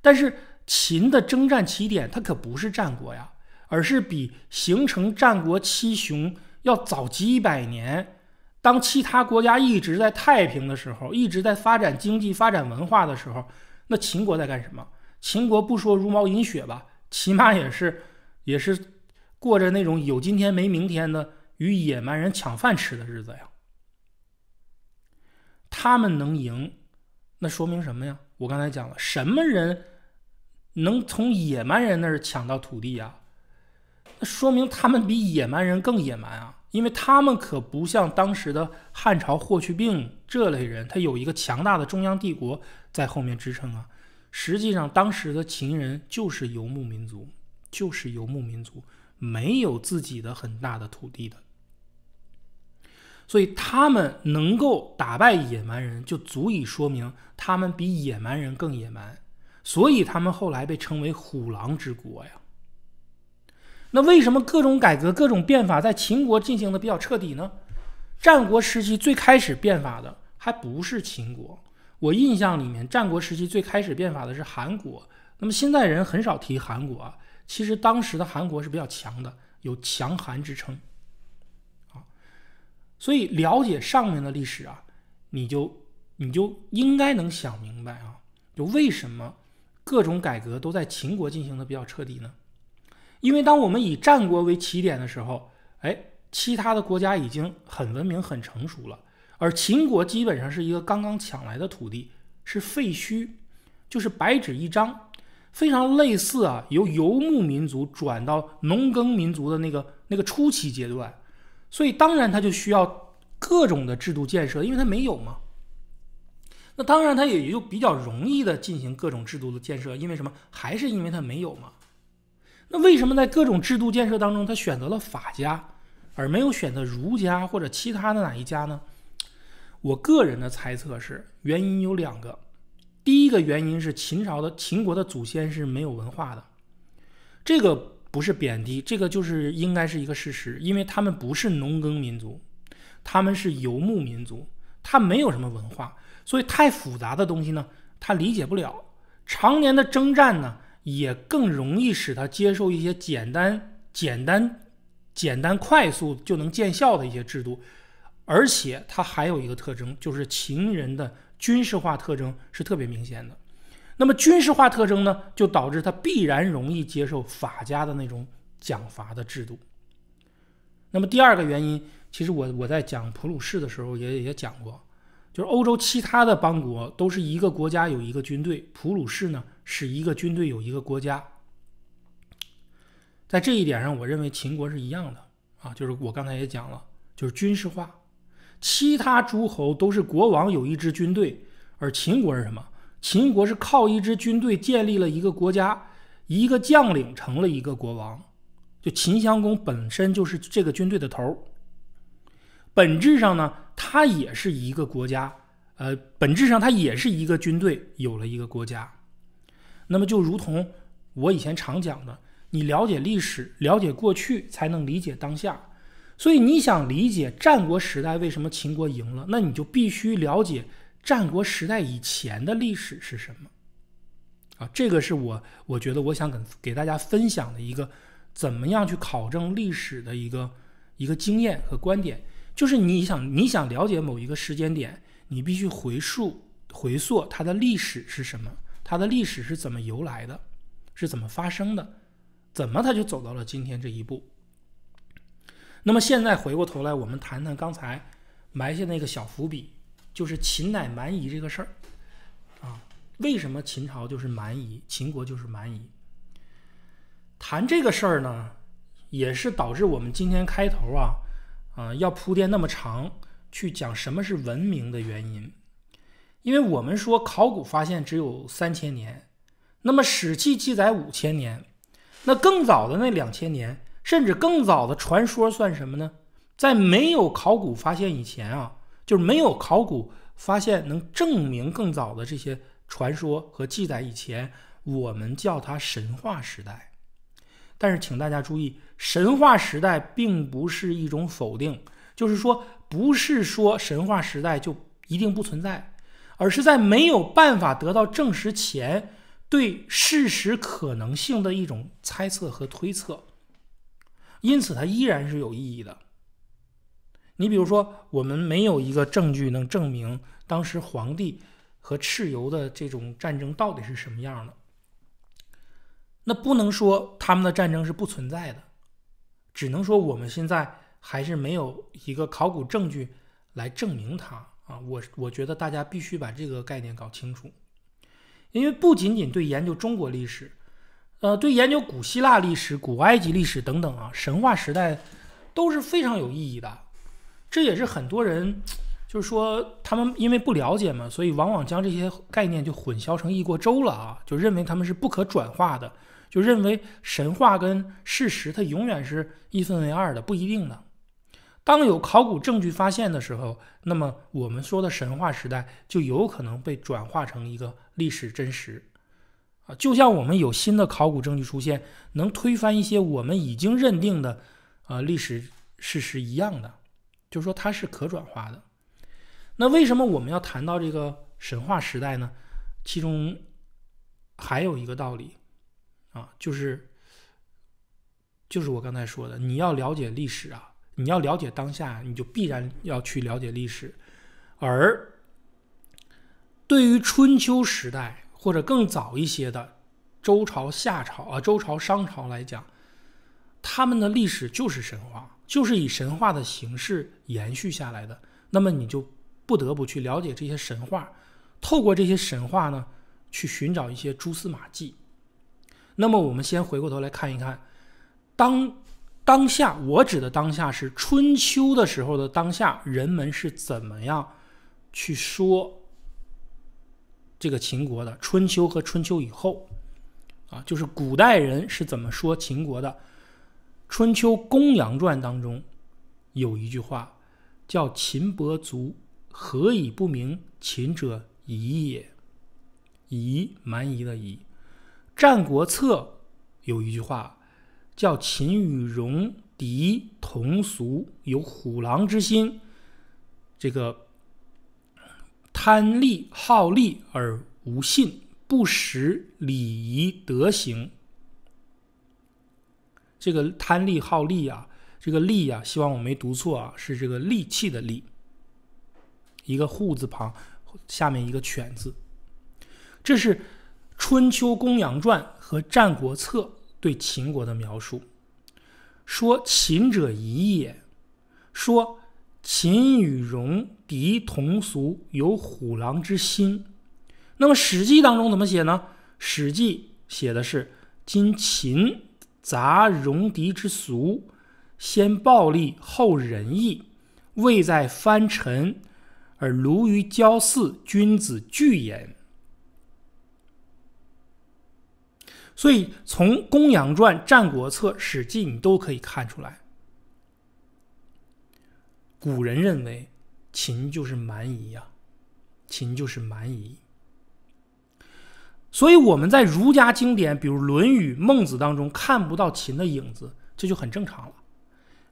但是秦的征战起点，它可不是战国呀，而是比形成战国七雄要早几百年。当其他国家一直在太平的时候，一直在发展经济、发展文化的时候，那秦国在干什么？秦国不说茹毛饮血吧，起码也是，也是过着那种有今天没明天的与野蛮人抢饭吃的日子呀。他们能赢，那说明什么呀？我刚才讲了，什么人能从野蛮人那儿抢到土地呀？那说明他们比野蛮人更野蛮啊。因为他们可不像当时的汉朝霍去病这类人，他有一个强大的中央帝国在后面支撑啊。实际上，当时的秦人就是游牧民族，就是游牧民族，没有自己的很大的土地的。所以他们能够打败野蛮人，就足以说明他们比野蛮人更野蛮。所以他们后来被称为“虎狼之国”呀。那为什么各种改革、各种变法在秦国进行的比较彻底呢？战国时期最开始变法的还不是秦国，我印象里面，战国时期最开始变法的是韩国。那么现在人很少提韩国啊，其实当时的韩国是比较强的，有强韩之称。啊，所以了解上面的历史啊，你就你就应该能想明白啊，就为什么各种改革都在秦国进行的比较彻底呢？因为当我们以战国为起点的时候，哎，其他的国家已经很文明、很成熟了，而秦国基本上是一个刚刚抢来的土地，是废墟，就是白纸一张，非常类似啊，由游牧民族转到农耕民族的那个那个初期阶段，所以当然他就需要各种的制度建设，因为他没有嘛。那当然他也就比较容易的进行各种制度的建设，因为什么？还是因为他没有嘛。那为什么在各种制度建设当中，他选择了法家，而没有选择儒家或者其他的哪一家呢？我个人的猜测是，原因有两个。第一个原因是秦朝的秦国的祖先是没有文化的，这个不是贬低，这个就是应该是一个事实，因为他们不是农耕民族，他们是游牧民族，他没有什么文化，所以太复杂的东西呢，他理解不了，常年的征战呢。也更容易使他接受一些简单、简单、简单、快速就能见效的一些制度，而且它还有一个特征，就是秦人的军事化特征是特别明显的。那么军事化特征呢，就导致他必然容易接受法家的那种奖罚的制度。那么第二个原因，其实我我在讲普鲁士的时候也也讲过，就是欧洲其他的邦国都是一个国家有一个军队，普鲁士呢？使一个军队有一个国家，在这一点上，我认为秦国是一样的啊。就是我刚才也讲了，就是军事化。其他诸侯都是国王有一支军队，而秦国是什么？秦国是靠一支军队建立了一个国家，一个将领成了一个国王。就秦襄公本身就是这个军队的头，本质上呢，他也是一个国家。呃，本质上他也是一个军队，有了一个国家。那么就如同我以前常讲的，你了解历史，了解过去，才能理解当下。所以你想理解战国时代为什么秦国赢了，那你就必须了解战国时代以前的历史是什么。啊，这个是我我觉得我想给给大家分享的一个怎么样去考证历史的一个一个经验和观点，就是你想你想了解某一个时间点，你必须回溯回溯它的历史是什么。它的历史是怎么由来的，是怎么发生的，怎么它就走到了今天这一步？那么现在回过头来，我们谈谈刚才埋下那个小伏笔，就是秦乃蛮夷这个事儿啊。为什么秦朝就是蛮夷，秦国就是蛮夷？谈这个事儿呢，也是导致我们今天开头啊，啊要铺垫那么长去讲什么是文明的原因。因为我们说考古发现只有三千年，那么史记记载五千年，那更早的那两千年，甚至更早的传说算什么呢？在没有考古发现以前啊，就是没有考古发现能证明更早的这些传说和记载以前，我们叫它神话时代。但是请大家注意，神话时代并不是一种否定，就是说不是说神话时代就一定不存在。而是在没有办法得到证实前，对事实可能性的一种猜测和推测，因此它依然是有意义的。你比如说，我们没有一个证据能证明当时皇帝和蚩尤的这种战争到底是什么样的，那不能说他们的战争是不存在的，只能说我们现在还是没有一个考古证据来证明它。啊，我我觉得大家必须把这个概念搞清楚，因为不仅仅对研究中国历史，呃，对研究古希腊历史、古埃及历史等等啊，神话时代都是非常有意义的。这也是很多人，就是说他们因为不了解嘛，所以往往将这些概念就混淆成一锅粥了啊，就认为他们是不可转化的，就认为神话跟事实它永远是一分为二的，不一定的。当有考古证据发现的时候，那么我们说的神话时代就有可能被转化成一个历史真实，啊，就像我们有新的考古证据出现，能推翻一些我们已经认定的，呃，历史事实一样的，就是说它是可转化的。那为什么我们要谈到这个神话时代呢？其中还有一个道理，啊，就是，就是我刚才说的，你要了解历史啊。你要了解当下，你就必然要去了解历史，而对于春秋时代或者更早一些的周朝、夏朝、啊、周朝、商朝来讲，他们的历史就是神话，就是以神话的形式延续下来的。那么你就不得不去了解这些神话，透过这些神话呢，去寻找一些蛛丝马迹。那么我们先回过头来看一看当。当下，我指的当下是春秋的时候的当下，人们是怎么样去说这个秦国的？春秋和春秋以后，啊，就是古代人是怎么说秦国的？《春秋公羊传》当中有一句话叫“秦伯卒，何以不明秦者夷也？”夷蛮夷的夷，《战国策》有一句话。叫秦与戎狄同俗，有虎狼之心。这个贪利好利而无信，不识礼仪德行。这个贪利好利啊，这个利啊，希望我没读错啊，是这个利器的利，一个户字旁下面一个犬字。这是《春秋公羊传》和《战国策》。对秦国的描述，说秦者夷也，说秦与戎狄同俗，有虎狼之心。那么《史记》当中怎么写呢？《史记》写的是：今秦杂戎狄之俗，先暴力后仁义，位在藩臣而胪于交肆，君子惧焉。所以，从《公羊传》《战国策》《史记》你都可以看出来，古人认为秦就是蛮夷呀，秦就是蛮夷。所以我们在儒家经典，比如《论语》《孟子》当中看不到秦的影子，这就很正常了。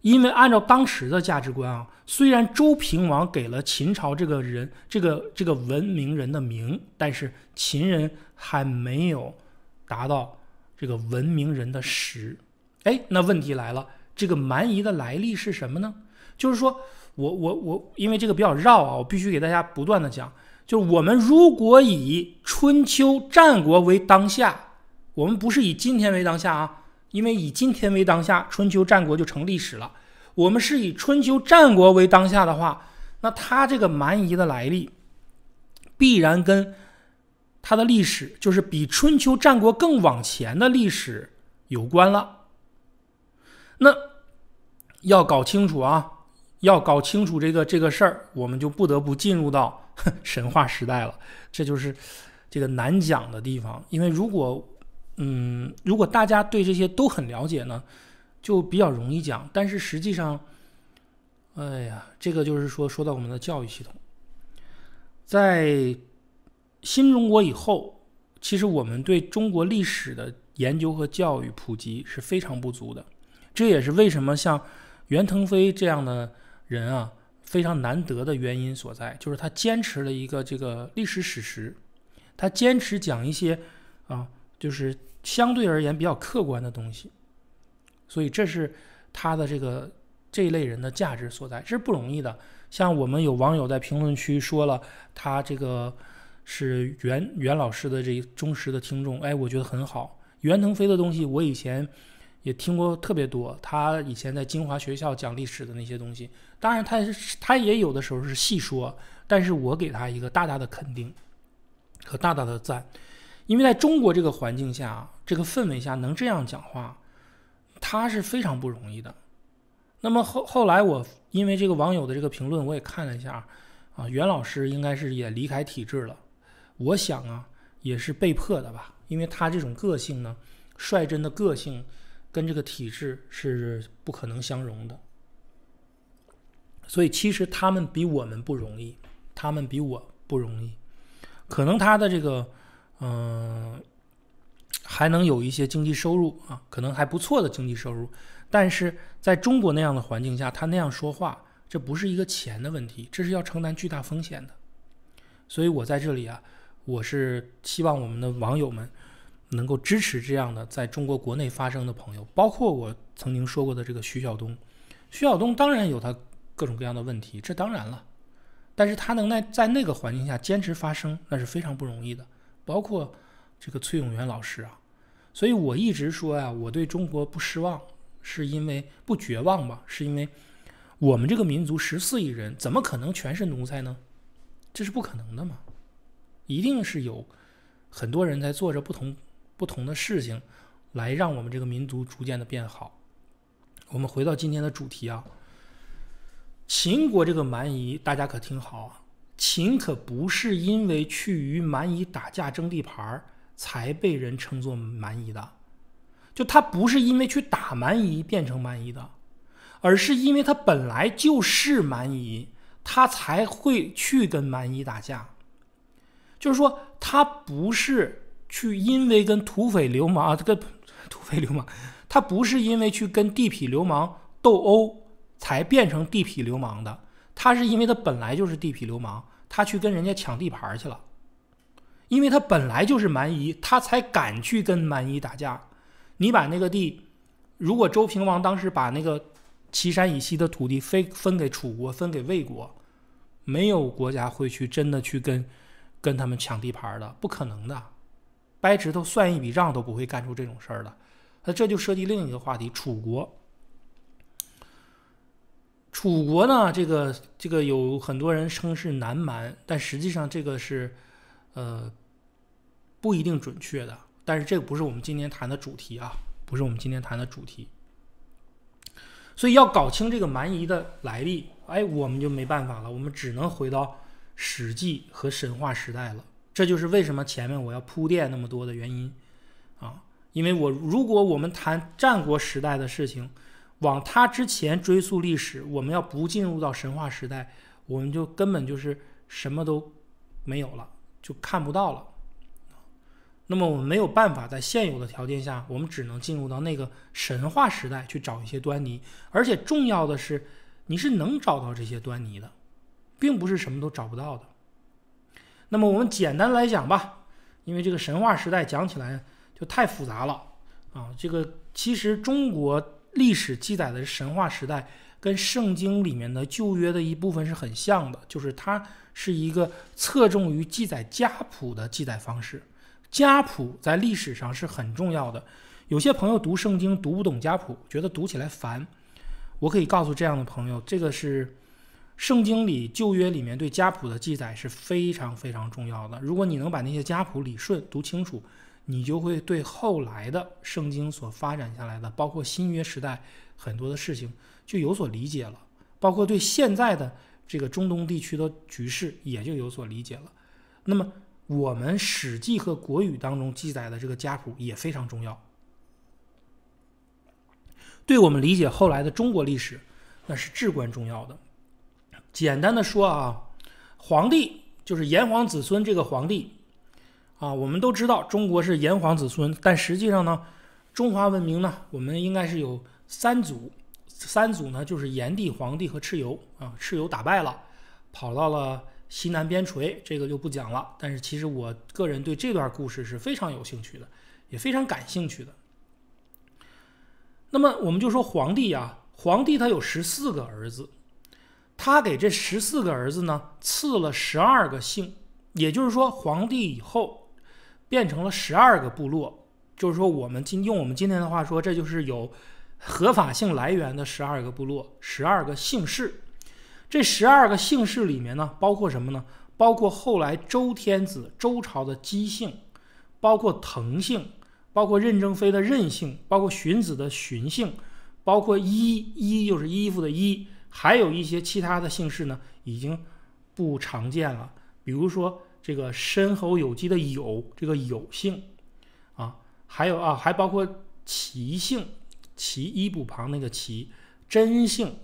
因为按照当时的价值观啊，虽然周平王给了秦朝这个人、这个、这个文明人的名，但是秦人还没有。达到这个文明人的时，哎，那问题来了，这个蛮夷的来历是什么呢？就是说我我我，因为这个比较绕啊，我必须给大家不断的讲。就是我们如果以春秋战国为当下，我们不是以今天为当下啊，因为以今天为当下，春秋战国就成历史了。我们是以春秋战国为当下的话，那它这个蛮夷的来历必然跟。它的历史就是比春秋战国更往前的历史有关了。那要搞清楚啊，要搞清楚这个这个事儿，我们就不得不进入到 神话时代了。这就是这个难讲的地方，因为如果嗯，如果大家对这些都很了解呢，就比较容易讲。但是实际上，哎呀，这个就是说说到我们的教育系统，在。新中国以后，其实我们对中国历史的研究和教育普及是非常不足的，这也是为什么像袁腾飞这样的人啊非常难得的原因所在，就是他坚持了一个这个历史史实，他坚持讲一些啊，就是相对而言比较客观的东西，所以这是他的这个这一类人的价值所在，这是不容易的。像我们有网友在评论区说了，他这个。是袁袁老师的这忠实的听众，哎，我觉得很好。袁腾飞的东西我以前也听过特别多，他以前在清华学校讲历史的那些东西，当然他他也有的时候是细说，但是我给他一个大大的肯定和大大的赞，因为在中国这个环境下、这个氛围下能这样讲话，他是非常不容易的。那么后后来我因为这个网友的这个评论，我也看了一下啊，袁老师应该是也离开体制了。我想啊，也是被迫的吧，因为他这种个性呢，率真的个性，跟这个体制是不可能相容的。所以其实他们比我们不容易，他们比我不容易。可能他的这个，嗯，还能有一些经济收入啊，可能还不错的经济收入。但是在中国那样的环境下，他那样说话，这不是一个钱的问题，这是要承担巨大风险的。所以我在这里啊。我是希望我们的网友们能够支持这样的在中国国内发声的朋友，包括我曾经说过的这个徐晓东。徐晓东当然有他各种各样的问题，这当然了。但是他能在在那个环境下坚持发声，那是非常不容易的。包括这个崔永元老师啊，所以我一直说呀，我对中国不失望，是因为不绝望吧？是因为我们这个民族十四亿人，怎么可能全是奴才呢？这是不可能的嘛？一定是有很多人在做着不同不同的事情，来让我们这个民族逐渐的变好。我们回到今天的主题啊，秦国这个蛮夷，大家可听好啊，秦可不是因为去与蛮夷打架争地盘儿才被人称作蛮夷的，就他不是因为去打蛮夷变成蛮夷的，而是因为他本来就是蛮夷，他才会去跟蛮夷打架。就是说，他不是去因为跟土匪流氓，他跟土匪流氓，他不是因为去跟地痞流氓斗殴才变成地痞流氓的，他是因为他本来就是地痞流氓，他去跟人家抢地盘去了，因为他本来就是蛮夷，他才敢去跟蛮夷打架。你把那个地，如果周平王当时把那个岐山以西的土地分分给楚国、分给魏国，没有国家会去真的去跟。跟他们抢地盘的不可能的，掰指头算一笔账都不会干出这种事儿的。那这就涉及另一个话题，楚国，楚国呢？这个这个有很多人称是南蛮，但实际上这个是呃不一定准确的。但是这个不是我们今天谈的主题啊，不是我们今天谈的主题。所以要搞清这个蛮夷的来历，哎，我们就没办法了，我们只能回到。史记和神话时代了，这就是为什么前面我要铺垫那么多的原因啊！因为我如果我们谈战国时代的事情，往它之前追溯历史，我们要不进入到神话时代，我们就根本就是什么都没有了，就看不到了。那么我们没有办法在现有的条件下，我们只能进入到那个神话时代去找一些端倪，而且重要的是，你是能找到这些端倪的。并不是什么都找不到的。那么我们简单来讲吧，因为这个神话时代讲起来就太复杂了啊。这个其实中国历史记载的神话时代跟圣经里面的旧约的一部分是很像的，就是它是一个侧重于记载家谱的记载方式。家谱在历史上是很重要的。有些朋友读圣经读不懂家谱，觉得读起来烦，我可以告诉这样的朋友，这个是。圣经里旧约里面对家谱的记载是非常非常重要的。如果你能把那些家谱理顺、读清楚，你就会对后来的圣经所发展下来的，包括新约时代很多的事情就有所理解了。包括对现在的这个中东地区的局势也就有所理解了。那么，我们史记和国语当中记载的这个家谱也非常重要，对我们理解后来的中国历史那是至关重要的。简单的说啊，皇帝就是炎黄子孙这个皇帝啊，我们都知道中国是炎黄子孙，但实际上呢，中华文明呢，我们应该是有三祖，三祖呢就是炎帝、黄帝和蚩尤啊，蚩尤打败了，跑到了西南边陲，这个就不讲了。但是其实我个人对这段故事是非常有兴趣的，也非常感兴趣的。那么我们就说皇帝呀，皇帝他有十四个儿子。他给这十四个儿子呢赐了十二个姓，也就是说，皇帝以后变成了十二个部落。就是说，我们今用我们今天的话说，这就是有合法性来源的十二个部落，十二个姓氏。这十二个姓氏里面呢，包括什么呢？包括后来周天子周朝的姬姓，包括滕姓，包括任正非的任姓，包括荀子的荀姓，包括衣衣就是衣服的衣。还有一些其他的姓氏呢，已经不常见了。比如说这个申侯有鸡的有，这个有姓啊，还有啊，还包括齐姓，齐一补旁那个齐，真姓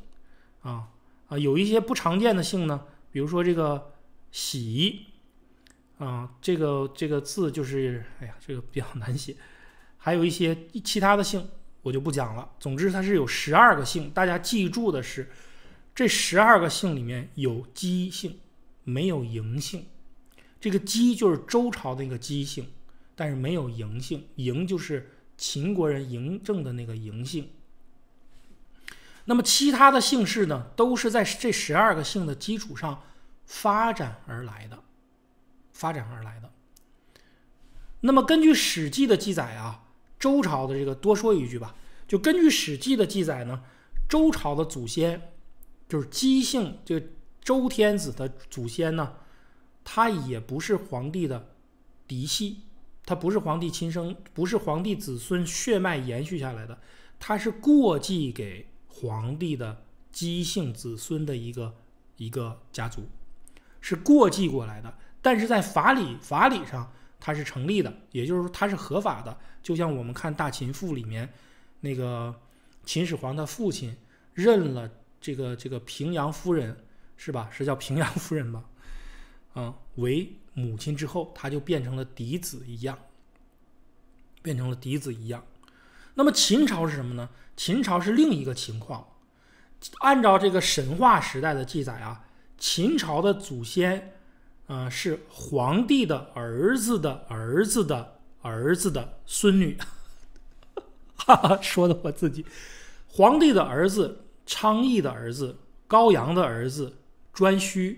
啊啊，有一些不常见的姓呢，比如说这个喜啊，这个这个字就是哎呀，这个比较难写。还有一些其他的姓，我就不讲了。总之，它是有十二个姓，大家记住的是。这十二个姓里面有姬姓，没有嬴姓。这个姬就是周朝的那个姬姓，但是没有嬴姓。嬴就是秦国人嬴政的那个嬴姓。那么其他的姓氏呢，都是在这十二个姓的基础上发展而来的，发展而来的。那么根据《史记》的记载啊，周朝的这个多说一句吧，就根据《史记》的记载呢，周朝的祖先。就是姬姓，这个周天子的祖先呢，他也不是皇帝的嫡系，他不是皇帝亲生，不是皇帝子孙血脉延续下来的，他是过继给皇帝的姬姓子孙的一个一个家族，是过继过来的。但是在法理法理上，它是成立的，也就是说它是合法的。就像我们看《大秦赋》里面，那个秦始皇的父亲认了。这个这个平阳夫人是吧？是叫平阳夫人吗？嗯，为母亲之后，他就变成了嫡子一样，变成了嫡子一样。那么秦朝是什么呢？秦朝是另一个情况。按照这个神话时代的记载啊，秦朝的祖先，呃，是皇帝的儿子的儿子的儿子的孙女。哈哈，说的我自己，皇帝的儿子。昌邑的儿子高阳的儿子颛顼，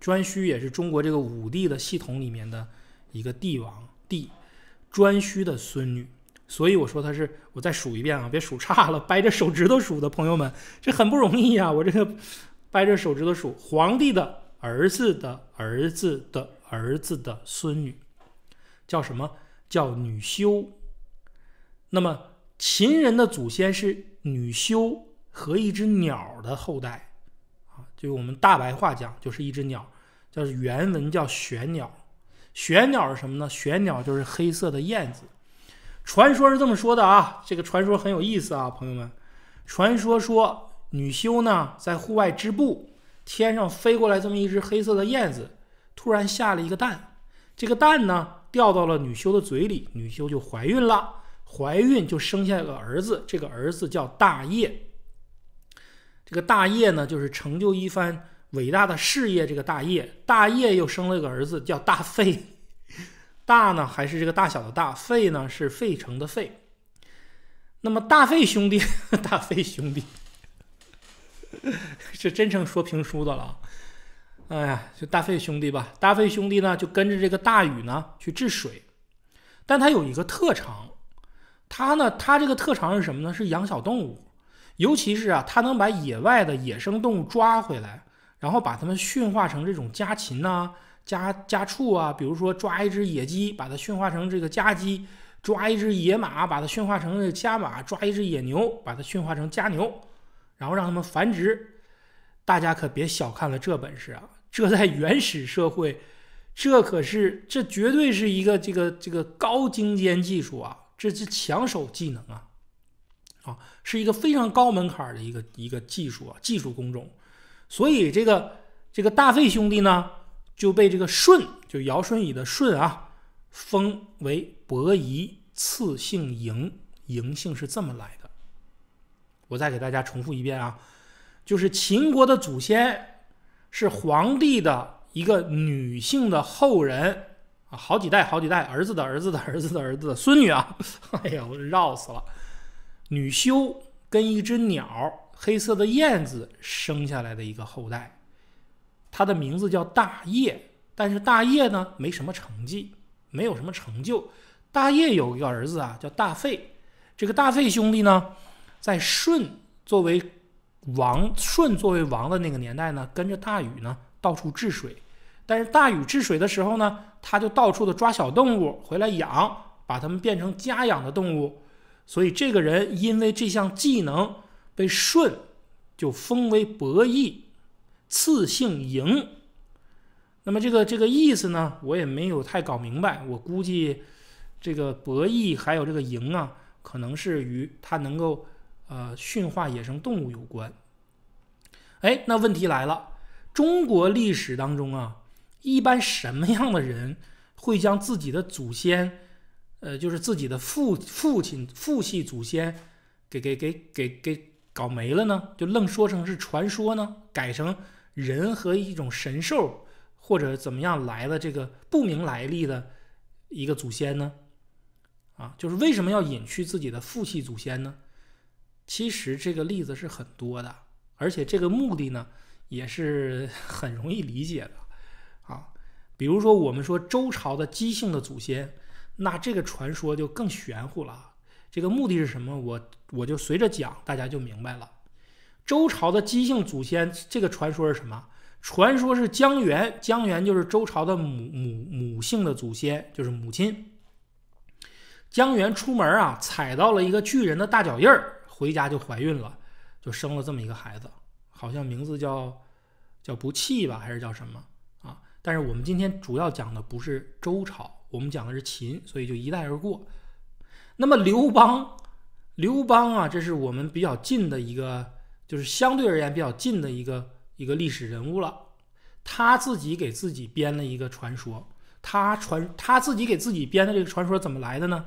颛顼也是中国这个五帝的系统里面的一个帝王帝，颛顼的孙女，所以我说他是我再数一遍啊，别数差了，掰着手指头数的朋友们，这很不容易啊！我这个掰着手指头数皇帝的儿子的儿子的儿子的孙女，叫什么？叫女修。那么秦人的祖先是女修。和一只鸟的后代，啊，就我们大白话讲，就是一只鸟，叫原文叫玄鸟。玄鸟是什么呢？玄鸟就是黑色的燕子。传说是这么说的啊，这个传说很有意思啊，朋友们。传说说，女修呢在户外织布，天上飞过来这么一只黑色的燕子，突然下了一个蛋，这个蛋呢掉到了女修的嘴里，女修就怀孕了，怀孕就生下个儿子，这个儿子叫大业。这个大业呢，就是成就一番伟大的事业。这个大业，大业又生了个儿子叫大费，大呢还是这个大小的大，费呢是费城的费。那么大费兄弟，大费兄弟这真成说评书的了。哎呀，就大费兄弟吧，大费兄弟呢就跟着这个大禹呢去治水，但他有一个特长，他呢，他这个特长是什么呢？是养小动物。尤其是啊，它能把野外的野生动物抓回来，然后把它们驯化成这种家禽呐、家家畜啊。比如说，抓一只野鸡，把它驯化成这个家鸡；抓一只野马，把它驯化成这个家马；抓一只野牛，把它驯化成家牛，然后让它们繁殖。大家可别小看了这本事啊！这在原始社会，这可是这绝对是一个这个这个高精尖技术啊，这是抢手技能啊。啊，是一个非常高门槛的一个一个技术啊，技术工种，所以这个这个大费兄弟呢，就被这个舜，就尧舜禹的舜啊，封为伯夷，赐姓嬴，嬴姓是这么来的。我再给大家重复一遍啊，就是秦国的祖先，是皇帝的一个女性的后人啊，好几代好几代儿子的儿子的儿子的儿子的孙女啊，哎呀，我绕死了。女修跟一只鸟，黑色的燕子生下来的一个后代，他的名字叫大业。但是大业呢，没什么成绩，没有什么成就。大业有一个儿子啊，叫大费。这个大费兄弟呢，在舜作为王，舜作为王的那个年代呢，跟着大禹呢到处治水。但是大禹治水的时候呢，他就到处的抓小动物回来养，把它们变成家养的动物。所以这个人因为这项技能被舜就封为伯益，赐姓嬴。那么这个这个意思呢，我也没有太搞明白。我估计这个伯益还有这个嬴啊，可能是与他能够呃驯化野生动物有关。哎，那问题来了，中国历史当中啊，一般什么样的人会将自己的祖先？呃，就是自己的父父亲父系祖先给给给给给搞没了呢，就愣说成是传说呢，改成人和一种神兽或者怎么样来的这个不明来历的一个祖先呢？啊，就是为什么要隐去自己的父系祖先呢？其实这个例子是很多的，而且这个目的呢也是很容易理解的啊。比如说，我们说周朝的姬姓的祖先。那这个传说就更玄乎了，这个目的是什么？我我就随着讲，大家就明白了。周朝的姬姓祖先，这个传说是什么？传说是姜元，姜元就是周朝的母母母姓的祖先，就是母亲。姜元出门啊，踩到了一个巨人的大脚印儿，回家就怀孕了，就生了这么一个孩子，好像名字叫叫不弃吧，还是叫什么啊？但是我们今天主要讲的不是周朝。我们讲的是秦，所以就一带而过。那么刘邦，刘邦啊，这是我们比较近的一个，就是相对而言比较近的一个一个历史人物了。他自己给自己编了一个传说，他传他自己给自己编的这个传说怎么来的呢？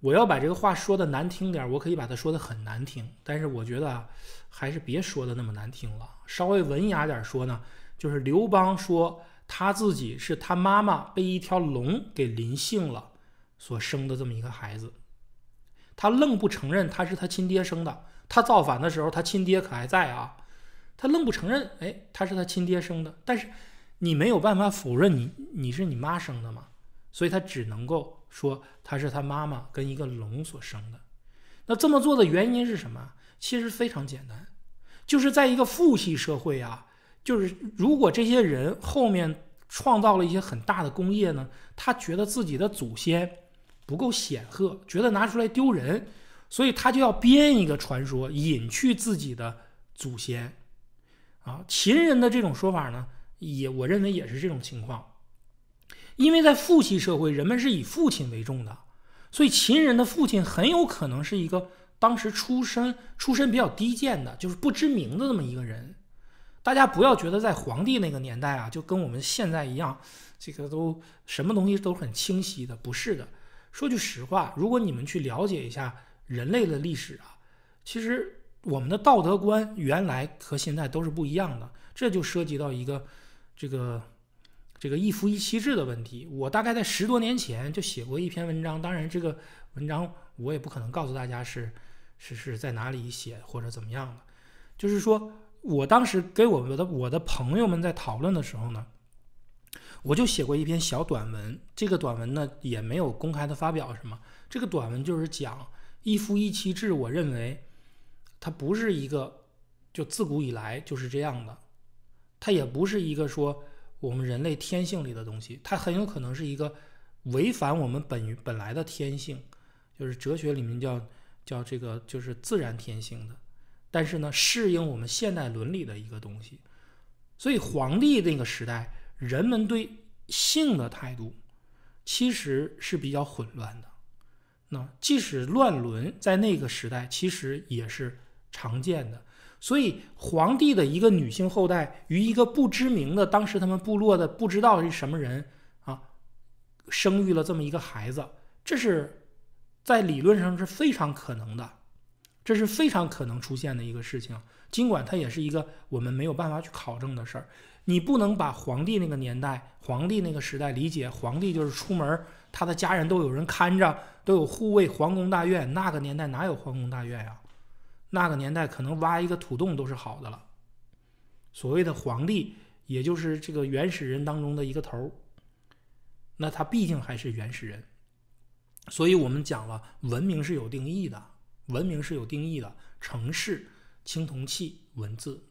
我要把这个话说的难听点，我可以把它说的很难听，但是我觉得还是别说的那么难听了，稍微文雅点说呢，就是刘邦说。他自己是他妈妈被一条龙给临幸了所生的这么一个孩子，他愣不承认他是他亲爹生的。他造反的时候，他亲爹可还在啊，他愣不承认，哎，他是他亲爹生的。但是你没有办法否认你你是你妈生的嘛，所以他只能够说他是他妈妈跟一个龙所生的。那这么做的原因是什么？其实非常简单，就是在一个父系社会啊。就是如果这些人后面创造了一些很大的功业呢，他觉得自己的祖先不够显赫，觉得拿出来丢人，所以他就要编一个传说隐去自己的祖先。啊，秦人的这种说法呢，也我认为也是这种情况，因为在父系社会，人们是以父亲为重的，所以秦人的父亲很有可能是一个当时出身出身比较低贱的，就是不知名的这么一个人。大家不要觉得在皇帝那个年代啊，就跟我们现在一样，这个都什么东西都很清晰的，不是的。说句实话，如果你们去了解一下人类的历史啊，其实我们的道德观原来和现在都是不一样的。这就涉及到一个这个这个一夫一妻制的问题。我大概在十多年前就写过一篇文章，当然这个文章我也不可能告诉大家是是是在哪里写或者怎么样的，就是说。我当时给我们的我的朋友们在讨论的时候呢，我就写过一篇小短文。这个短文呢也没有公开的发表什么。这个短文就是讲一夫一妻制，我认为它不是一个就自古以来就是这样的，它也不是一个说我们人类天性里的东西，它很有可能是一个违反我们本本来的天性，就是哲学里面叫叫这个就是自然天性的。但是呢，适应我们现代伦理的一个东西，所以皇帝那个时代，人们对性的态度其实是比较混乱的。那即使乱伦在那个时代其实也是常见的。所以皇帝的一个女性后代与一个不知名的当时他们部落的不知道是什么人啊，生育了这么一个孩子，这是在理论上是非常可能的。这是非常可能出现的一个事情，尽管它也是一个我们没有办法去考证的事儿。你不能把皇帝那个年代、皇帝那个时代理解皇帝就是出门他的家人都有人看着，都有护卫皇宫大院。那个年代哪有皇宫大院呀？那个年代可能挖一个土洞都是好的了。所谓的皇帝，也就是这个原始人当中的一个头儿。那他毕竟还是原始人，所以我们讲了，文明是有定义的。文明是有定义的，城市、青铜器、文字，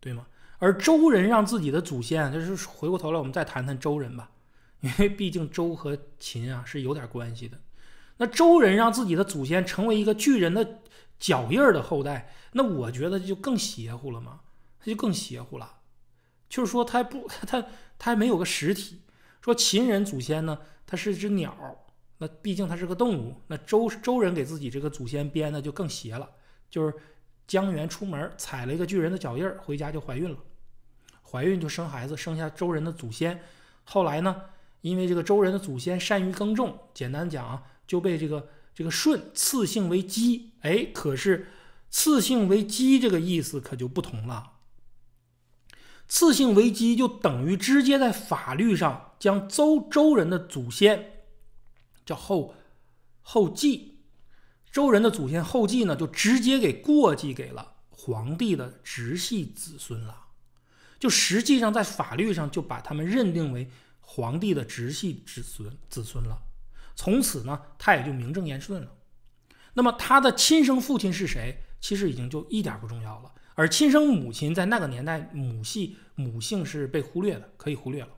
对吗？而周人让自己的祖先，就是回过头来，我们再谈谈周人吧，因为毕竟周和秦啊是有点关系的。那周人让自己的祖先成为一个巨人的脚印儿的后代，那我觉得就更邪乎了嘛，他就更邪乎了，就是说他不他他还没有个实体。说秦人祖先呢，他是只鸟。那毕竟他是个动物，那周周人给自己这个祖先编的就更邪了，就是姜源出门踩了一个巨人的脚印儿，回家就怀孕了，怀孕就生孩子，生下周人的祖先。后来呢，因为这个周人的祖先善于耕种，简单讲啊，就被这个这个舜赐姓为姬。哎，可是赐姓为姬这个意思可就不同了，赐姓为姬就等于直接在法律上将周周人的祖先。叫后后继，周人的祖先后继呢，就直接给过继给了皇帝的直系子孙了，就实际上在法律上就把他们认定为皇帝的直系子孙子孙了。从此呢，他也就名正言顺了。那么他的亲生父亲是谁，其实已经就一点不重要了。而亲生母亲在那个年代，母系母姓是被忽略的，可以忽略了。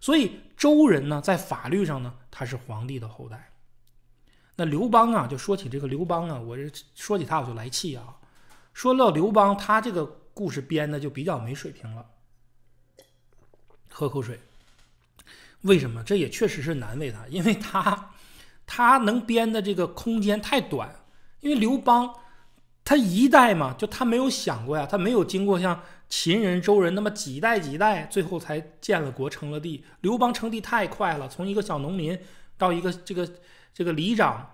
所以周人呢，在法律上呢，他是皇帝的后代。那刘邦啊，就说起这个刘邦啊，我这说起他我就来气啊。说到刘邦，他这个故事编的就比较没水平了。喝口水。为什么？这也确实是难为他，因为他他能编的这个空间太短。因为刘邦他一代嘛，就他没有想过呀，他没有经过像。秦人、周人，那么几代几代，最后才建了国、称了帝。刘邦称帝太快了，从一个小农民到一个这个这个里长，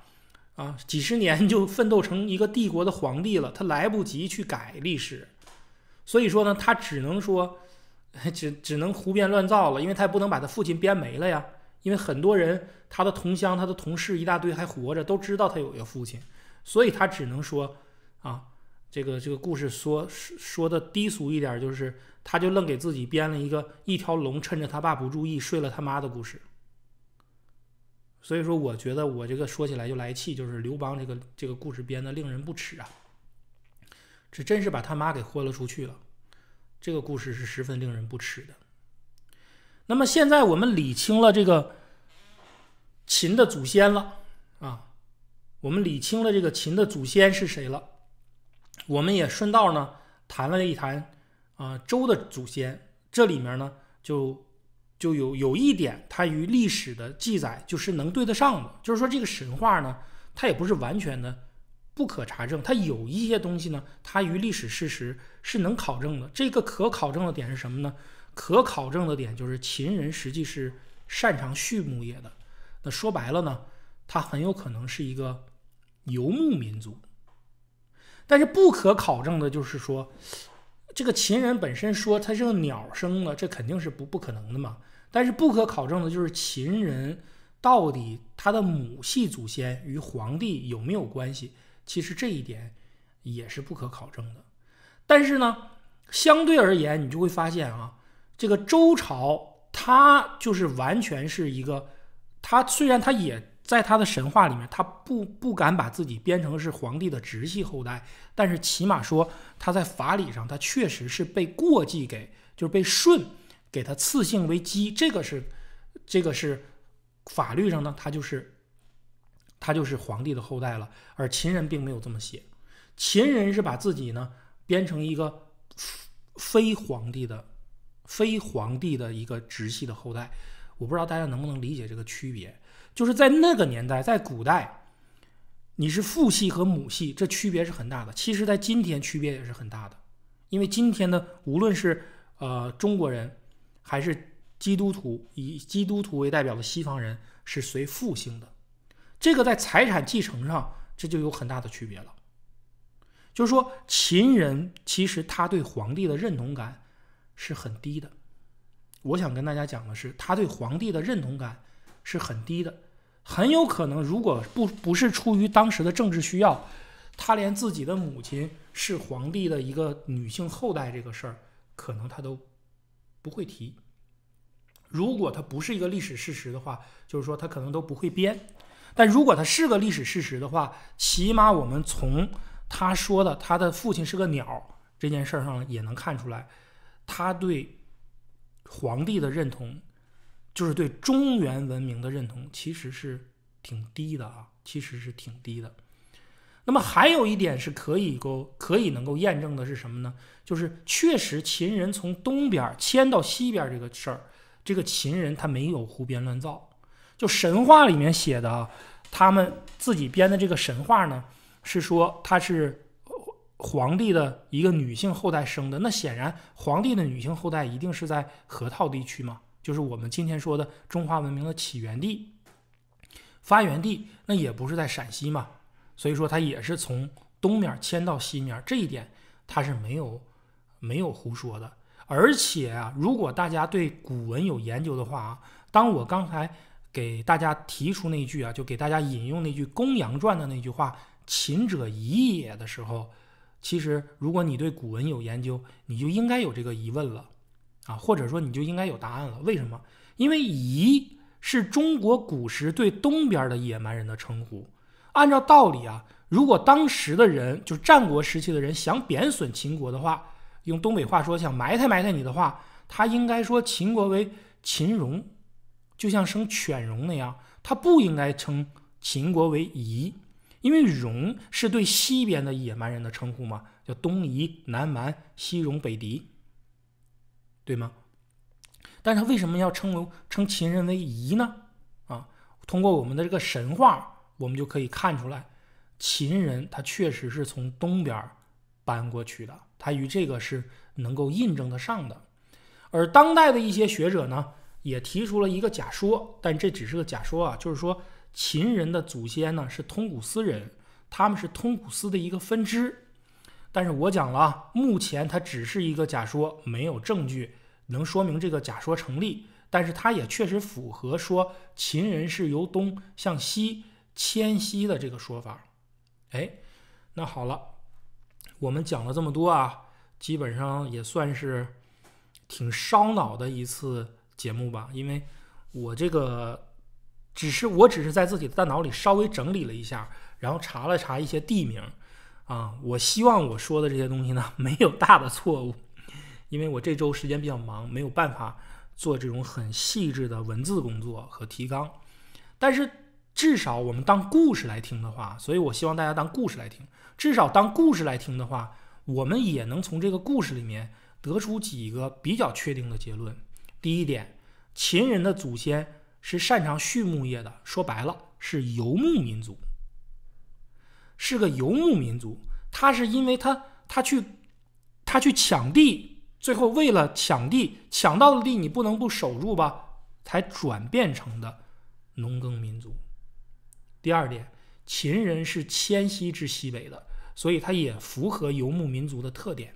啊，几十年就奋斗成一个帝国的皇帝了。他来不及去改历史，所以说呢，他只能说，只只能胡编乱造了，因为他也不能把他父亲编没了呀。因为很多人，他的同乡、他的同事一大堆还活着，都知道他有一个父亲，所以他只能说，啊。这个这个故事说说的低俗一点，就是他就愣给自己编了一个一条龙趁着他爸不注意睡了他妈的故事。所以说，我觉得我这个说起来就来气，就是刘邦这个这个故事编的令人不齿啊！这真是把他妈给豁了出去了。这个故事是十分令人不齿的。那么现在我们理清了这个秦的祖先了啊，我们理清了这个秦的祖先是谁了。我们也顺道呢谈了一谈啊，周的祖先，这里面呢就就有有一点，它与历史的记载就是能对得上的，就是说这个神话呢，它也不是完全的不可查证，它有一些东西呢，它与历史事实是能考证的。这个可考证的点是什么呢？可考证的点就是秦人实际是擅长畜牧业的，那说白了呢，它很有可能是一个游牧民族。但是不可考证的就是说，这个秦人本身说他是个鸟生的，这肯定是不不可能的嘛。但是不可考证的就是秦人到底他的母系祖先与皇帝有没有关系，其实这一点也是不可考证的。但是呢，相对而言，你就会发现啊，这个周朝它就是完全是一个，它虽然它也。在他的神话里面，他不不敢把自己编成是皇帝的直系后代，但是起码说他在法理上，他确实是被过继给，就是被舜给他赐姓为姬，这个是，这个是法律上呢，他就是他就是皇帝的后代了。而秦人并没有这么写，秦人是把自己呢编成一个非皇帝的、非皇帝的一个直系的后代，我不知道大家能不能理解这个区别。就是在那个年代，在古代，你是父系和母系，这区别是很大的。其实，在今天，区别也是很大的，因为今天的无论是呃中国人，还是基督徒，以基督徒为代表的西方人，是随父姓的，这个在财产继承上，这就有很大的区别了。就是说，秦人其实他对皇帝的认同感是很低的。我想跟大家讲的是，他对皇帝的认同感是很低的。很有可能，如果不不是出于当时的政治需要，他连自己的母亲是皇帝的一个女性后代这个事儿，可能他都不会提。如果他不是一个历史事实的话，就是说他可能都不会编。但如果他是个历史事实的话，起码我们从他说的他的父亲是个鸟这件事上也能看出来，他对皇帝的认同。就是对中原文明的认同其实是挺低的啊，其实是挺低的。那么还有一点是，可以够可以能够验证的是什么呢？就是确实秦人从东边迁到西边这个事儿，这个秦人他没有胡编乱造。就神话里面写的，啊，他们自己编的这个神话呢，是说他是皇帝的一个女性后代生的。那显然，皇帝的女性后代一定是在河套地区嘛。就是我们今天说的中华文明的起源地、发源地，那也不是在陕西嘛，所以说它也是从东面迁到西面，这一点它是没有没有胡说的。而且啊，如果大家对古文有研究的话啊，当我刚才给大家提出那句啊，就给大家引用那句《公羊传》的那句话“秦者夷也”的时候，其实如果你对古文有研究，你就应该有这个疑问了。啊，或者说你就应该有答案了。为什么？因为夷是中国古时对东边的野蛮人的称呼。按照道理啊，如果当时的人，就战国时期的人想贬损秦国的话，用东北话说想埋汰埋汰你的话，他应该说秦国为秦戎，就像生犬戎那样，他不应该称秦国为夷，因为戎是对西边的野蛮人的称呼嘛，叫东夷、南蛮、西戎、北狄。对吗？但是为什么要称为称秦人为夷呢？啊，通过我们的这个神话，我们就可以看出来，秦人他确实是从东边搬过去的，他与这个是能够印证得上的。而当代的一些学者呢，也提出了一个假说，但这只是个假说啊，就是说秦人的祖先呢是通古斯人，他们是通古斯的一个分支。但是我讲了，目前它只是一个假说，没有证据。能说明这个假说成立，但是它也确实符合说秦人是由东向西迁徙的这个说法。哎，那好了，我们讲了这么多啊，基本上也算是挺烧脑的一次节目吧，因为我这个只是我只是在自己的大脑里稍微整理了一下，然后查了查一些地名啊，我希望我说的这些东西呢没有大的错误。因为我这周时间比较忙，没有办法做这种很细致的文字工作和提纲，但是至少我们当故事来听的话，所以我希望大家当故事来听。至少当故事来听的话，我们也能从这个故事里面得出几个比较确定的结论。第一点，秦人的祖先是擅长畜牧业的，说白了是游牧民族，是个游牧民族。他是因为他他去他去抢地。最后，为了抢地，抢到的地你不能不守住吧，才转变成的农耕民族。第二点，秦人是迁徙至西北的，所以它也符合游牧民族的特点，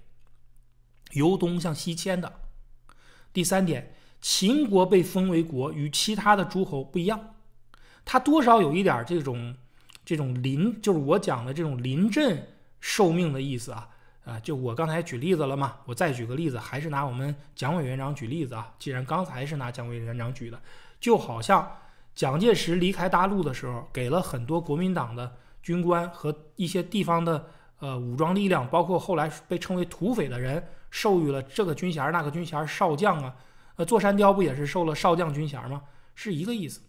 由东向西迁的。第三点，秦国被封为国，与其他的诸侯不一样，它多少有一点这种这种临，就是我讲的这种临阵受命的意思啊。啊，就我刚才举例子了嘛，我再举个例子，还是拿我们蒋委员长举例子啊。既然刚才是拿蒋委员长举的，就好像蒋介石离开大陆的时候，给了很多国民党的军官和一些地方的呃武装力量，包括后来被称为土匪的人，授予了这个军衔那个军衔少将啊，呃，座山雕不也是受了少将军衔吗？是一个意思。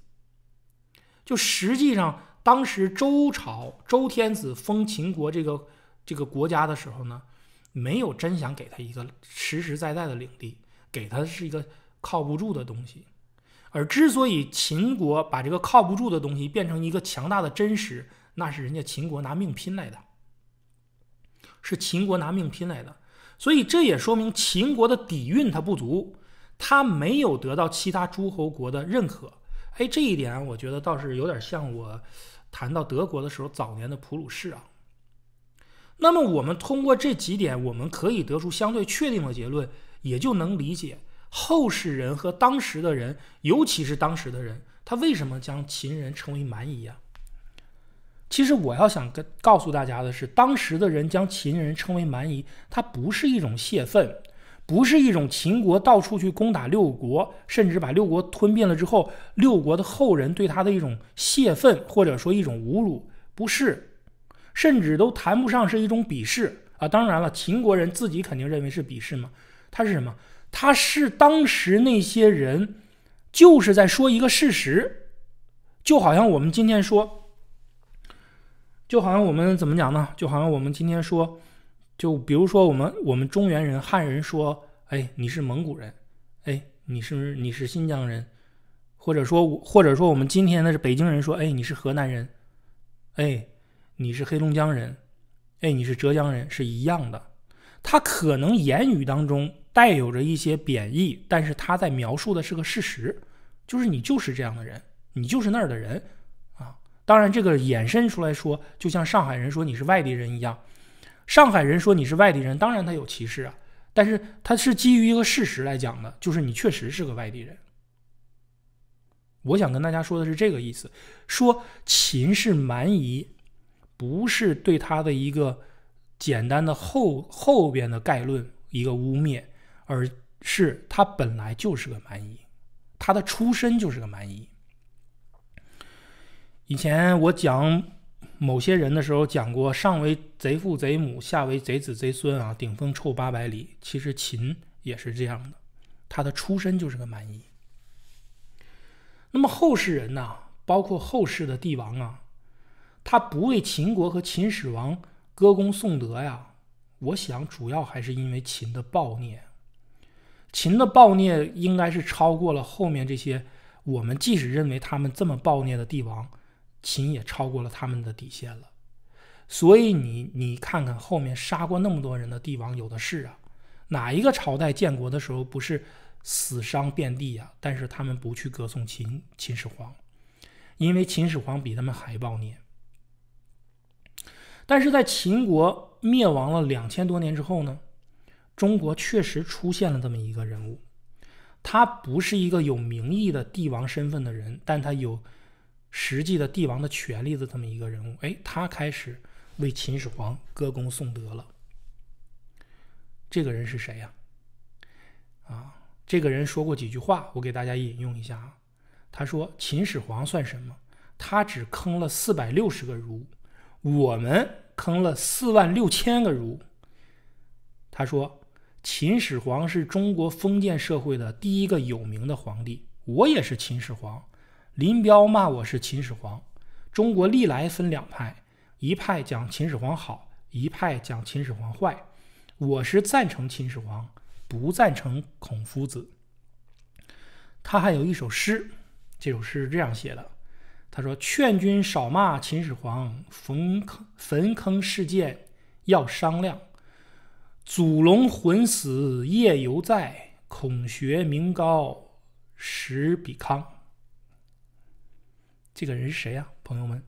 就实际上，当时周朝周天子封秦国这个这个国家的时候呢。没有真想给他一个实实在在的领地，给他是一个靠不住的东西。而之所以秦国把这个靠不住的东西变成一个强大的真实，那是人家秦国拿命拼来的，是秦国拿命拼来的。所以这也说明秦国的底蕴它不足，它没有得到其他诸侯国的认可。哎，这一点我觉得倒是有点像我谈到德国的时候早年的普鲁士啊。那么我们通过这几点，我们可以得出相对确定的结论，也就能理解后世人和当时的人，尤其是当时的人，他为什么将秦人称为蛮夷呀？其实我要想跟告诉大家的是，当时的人将秦人称为蛮夷，它不是一种泄愤，不是一种秦国到处去攻打六国，甚至把六国吞并了之后，六国的后人对他的一种泄愤或者说一种侮辱，不是。甚至都谈不上是一种鄙视啊！当然了，秦国人自己肯定认为是鄙视嘛。他是什么？他是当时那些人，就是在说一个事实，就好像我们今天说，就好像我们怎么讲呢？就好像我们今天说，就比如说我们我们中原人、汉人说：“哎，你是蒙古人，哎，你是你是新疆人，或者说或者说我们今天的是北京人说：哎，你是河南人，哎。”你是黑龙江人，哎，你是浙江人是一样的。他可能言语当中带有着一些贬义，但是他在描述的是个事实，就是你就是这样的人，你就是那儿的人啊。当然，这个延伸出来说，就像上海人说你是外地人一样，上海人说你是外地人，当然他有歧视啊，但是他是基于一个事实来讲的，就是你确实是个外地人。我想跟大家说的是这个意思：说秦是蛮夷。不是对他的一个简单的后后边的概论一个污蔑，而是他本来就是个蛮夷，他的出身就是个蛮夷。以前我讲某些人的时候讲过“上为贼父贼母，下为贼子贼孙”啊，顶风臭八百里。其实秦也是这样的，他的出身就是个蛮夷。那么后世人呢，包括后世的帝王啊。他不为秦国和秦始皇歌功颂德呀，我想主要还是因为秦的暴虐，秦的暴虐应该是超过了后面这些我们即使认为他们这么暴虐的帝王，秦也超过了他们的底线了。所以你你看看后面杀过那么多人的帝王有的是啊，哪一个朝代建国的时候不是死伤遍地啊？但是他们不去歌颂秦秦始皇，因为秦始皇比他们还暴虐。但是在秦国灭亡了两千多年之后呢，中国确实出现了这么一个人物，他不是一个有名义的帝王身份的人，但他有实际的帝王的权利的这么一个人物。哎，他开始为秦始皇歌功颂德了。这个人是谁呀？啊，这个人说过几句话，我给大家引用一下啊。他说：“秦始皇算什么？他只坑了四百六十个儒。”我们坑了四万六千个儒。他说：“秦始皇是中国封建社会的第一个有名的皇帝。我也是秦始皇。”林彪骂我是秦始皇。中国历来分两派，一派讲秦始皇好，一派讲秦始皇坏。我是赞成秦始皇，不赞成孔夫子。他还有一首诗，这首诗是这样写的。他说：“劝君少骂秦始皇，坟坑坟坑事件要商量。祖龙魂死夜犹在，孔学名高实比康。”这个人是谁呀，朋友们？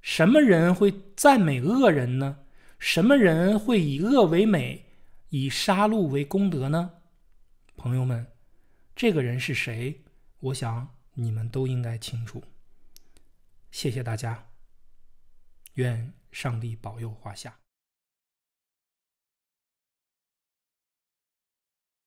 什么人会赞美恶人呢？什么人会以恶为美，以杀戮为功德呢？朋友们，这个人是谁？我想你们都应该清楚。谢谢大家。愿上帝保佑华夏。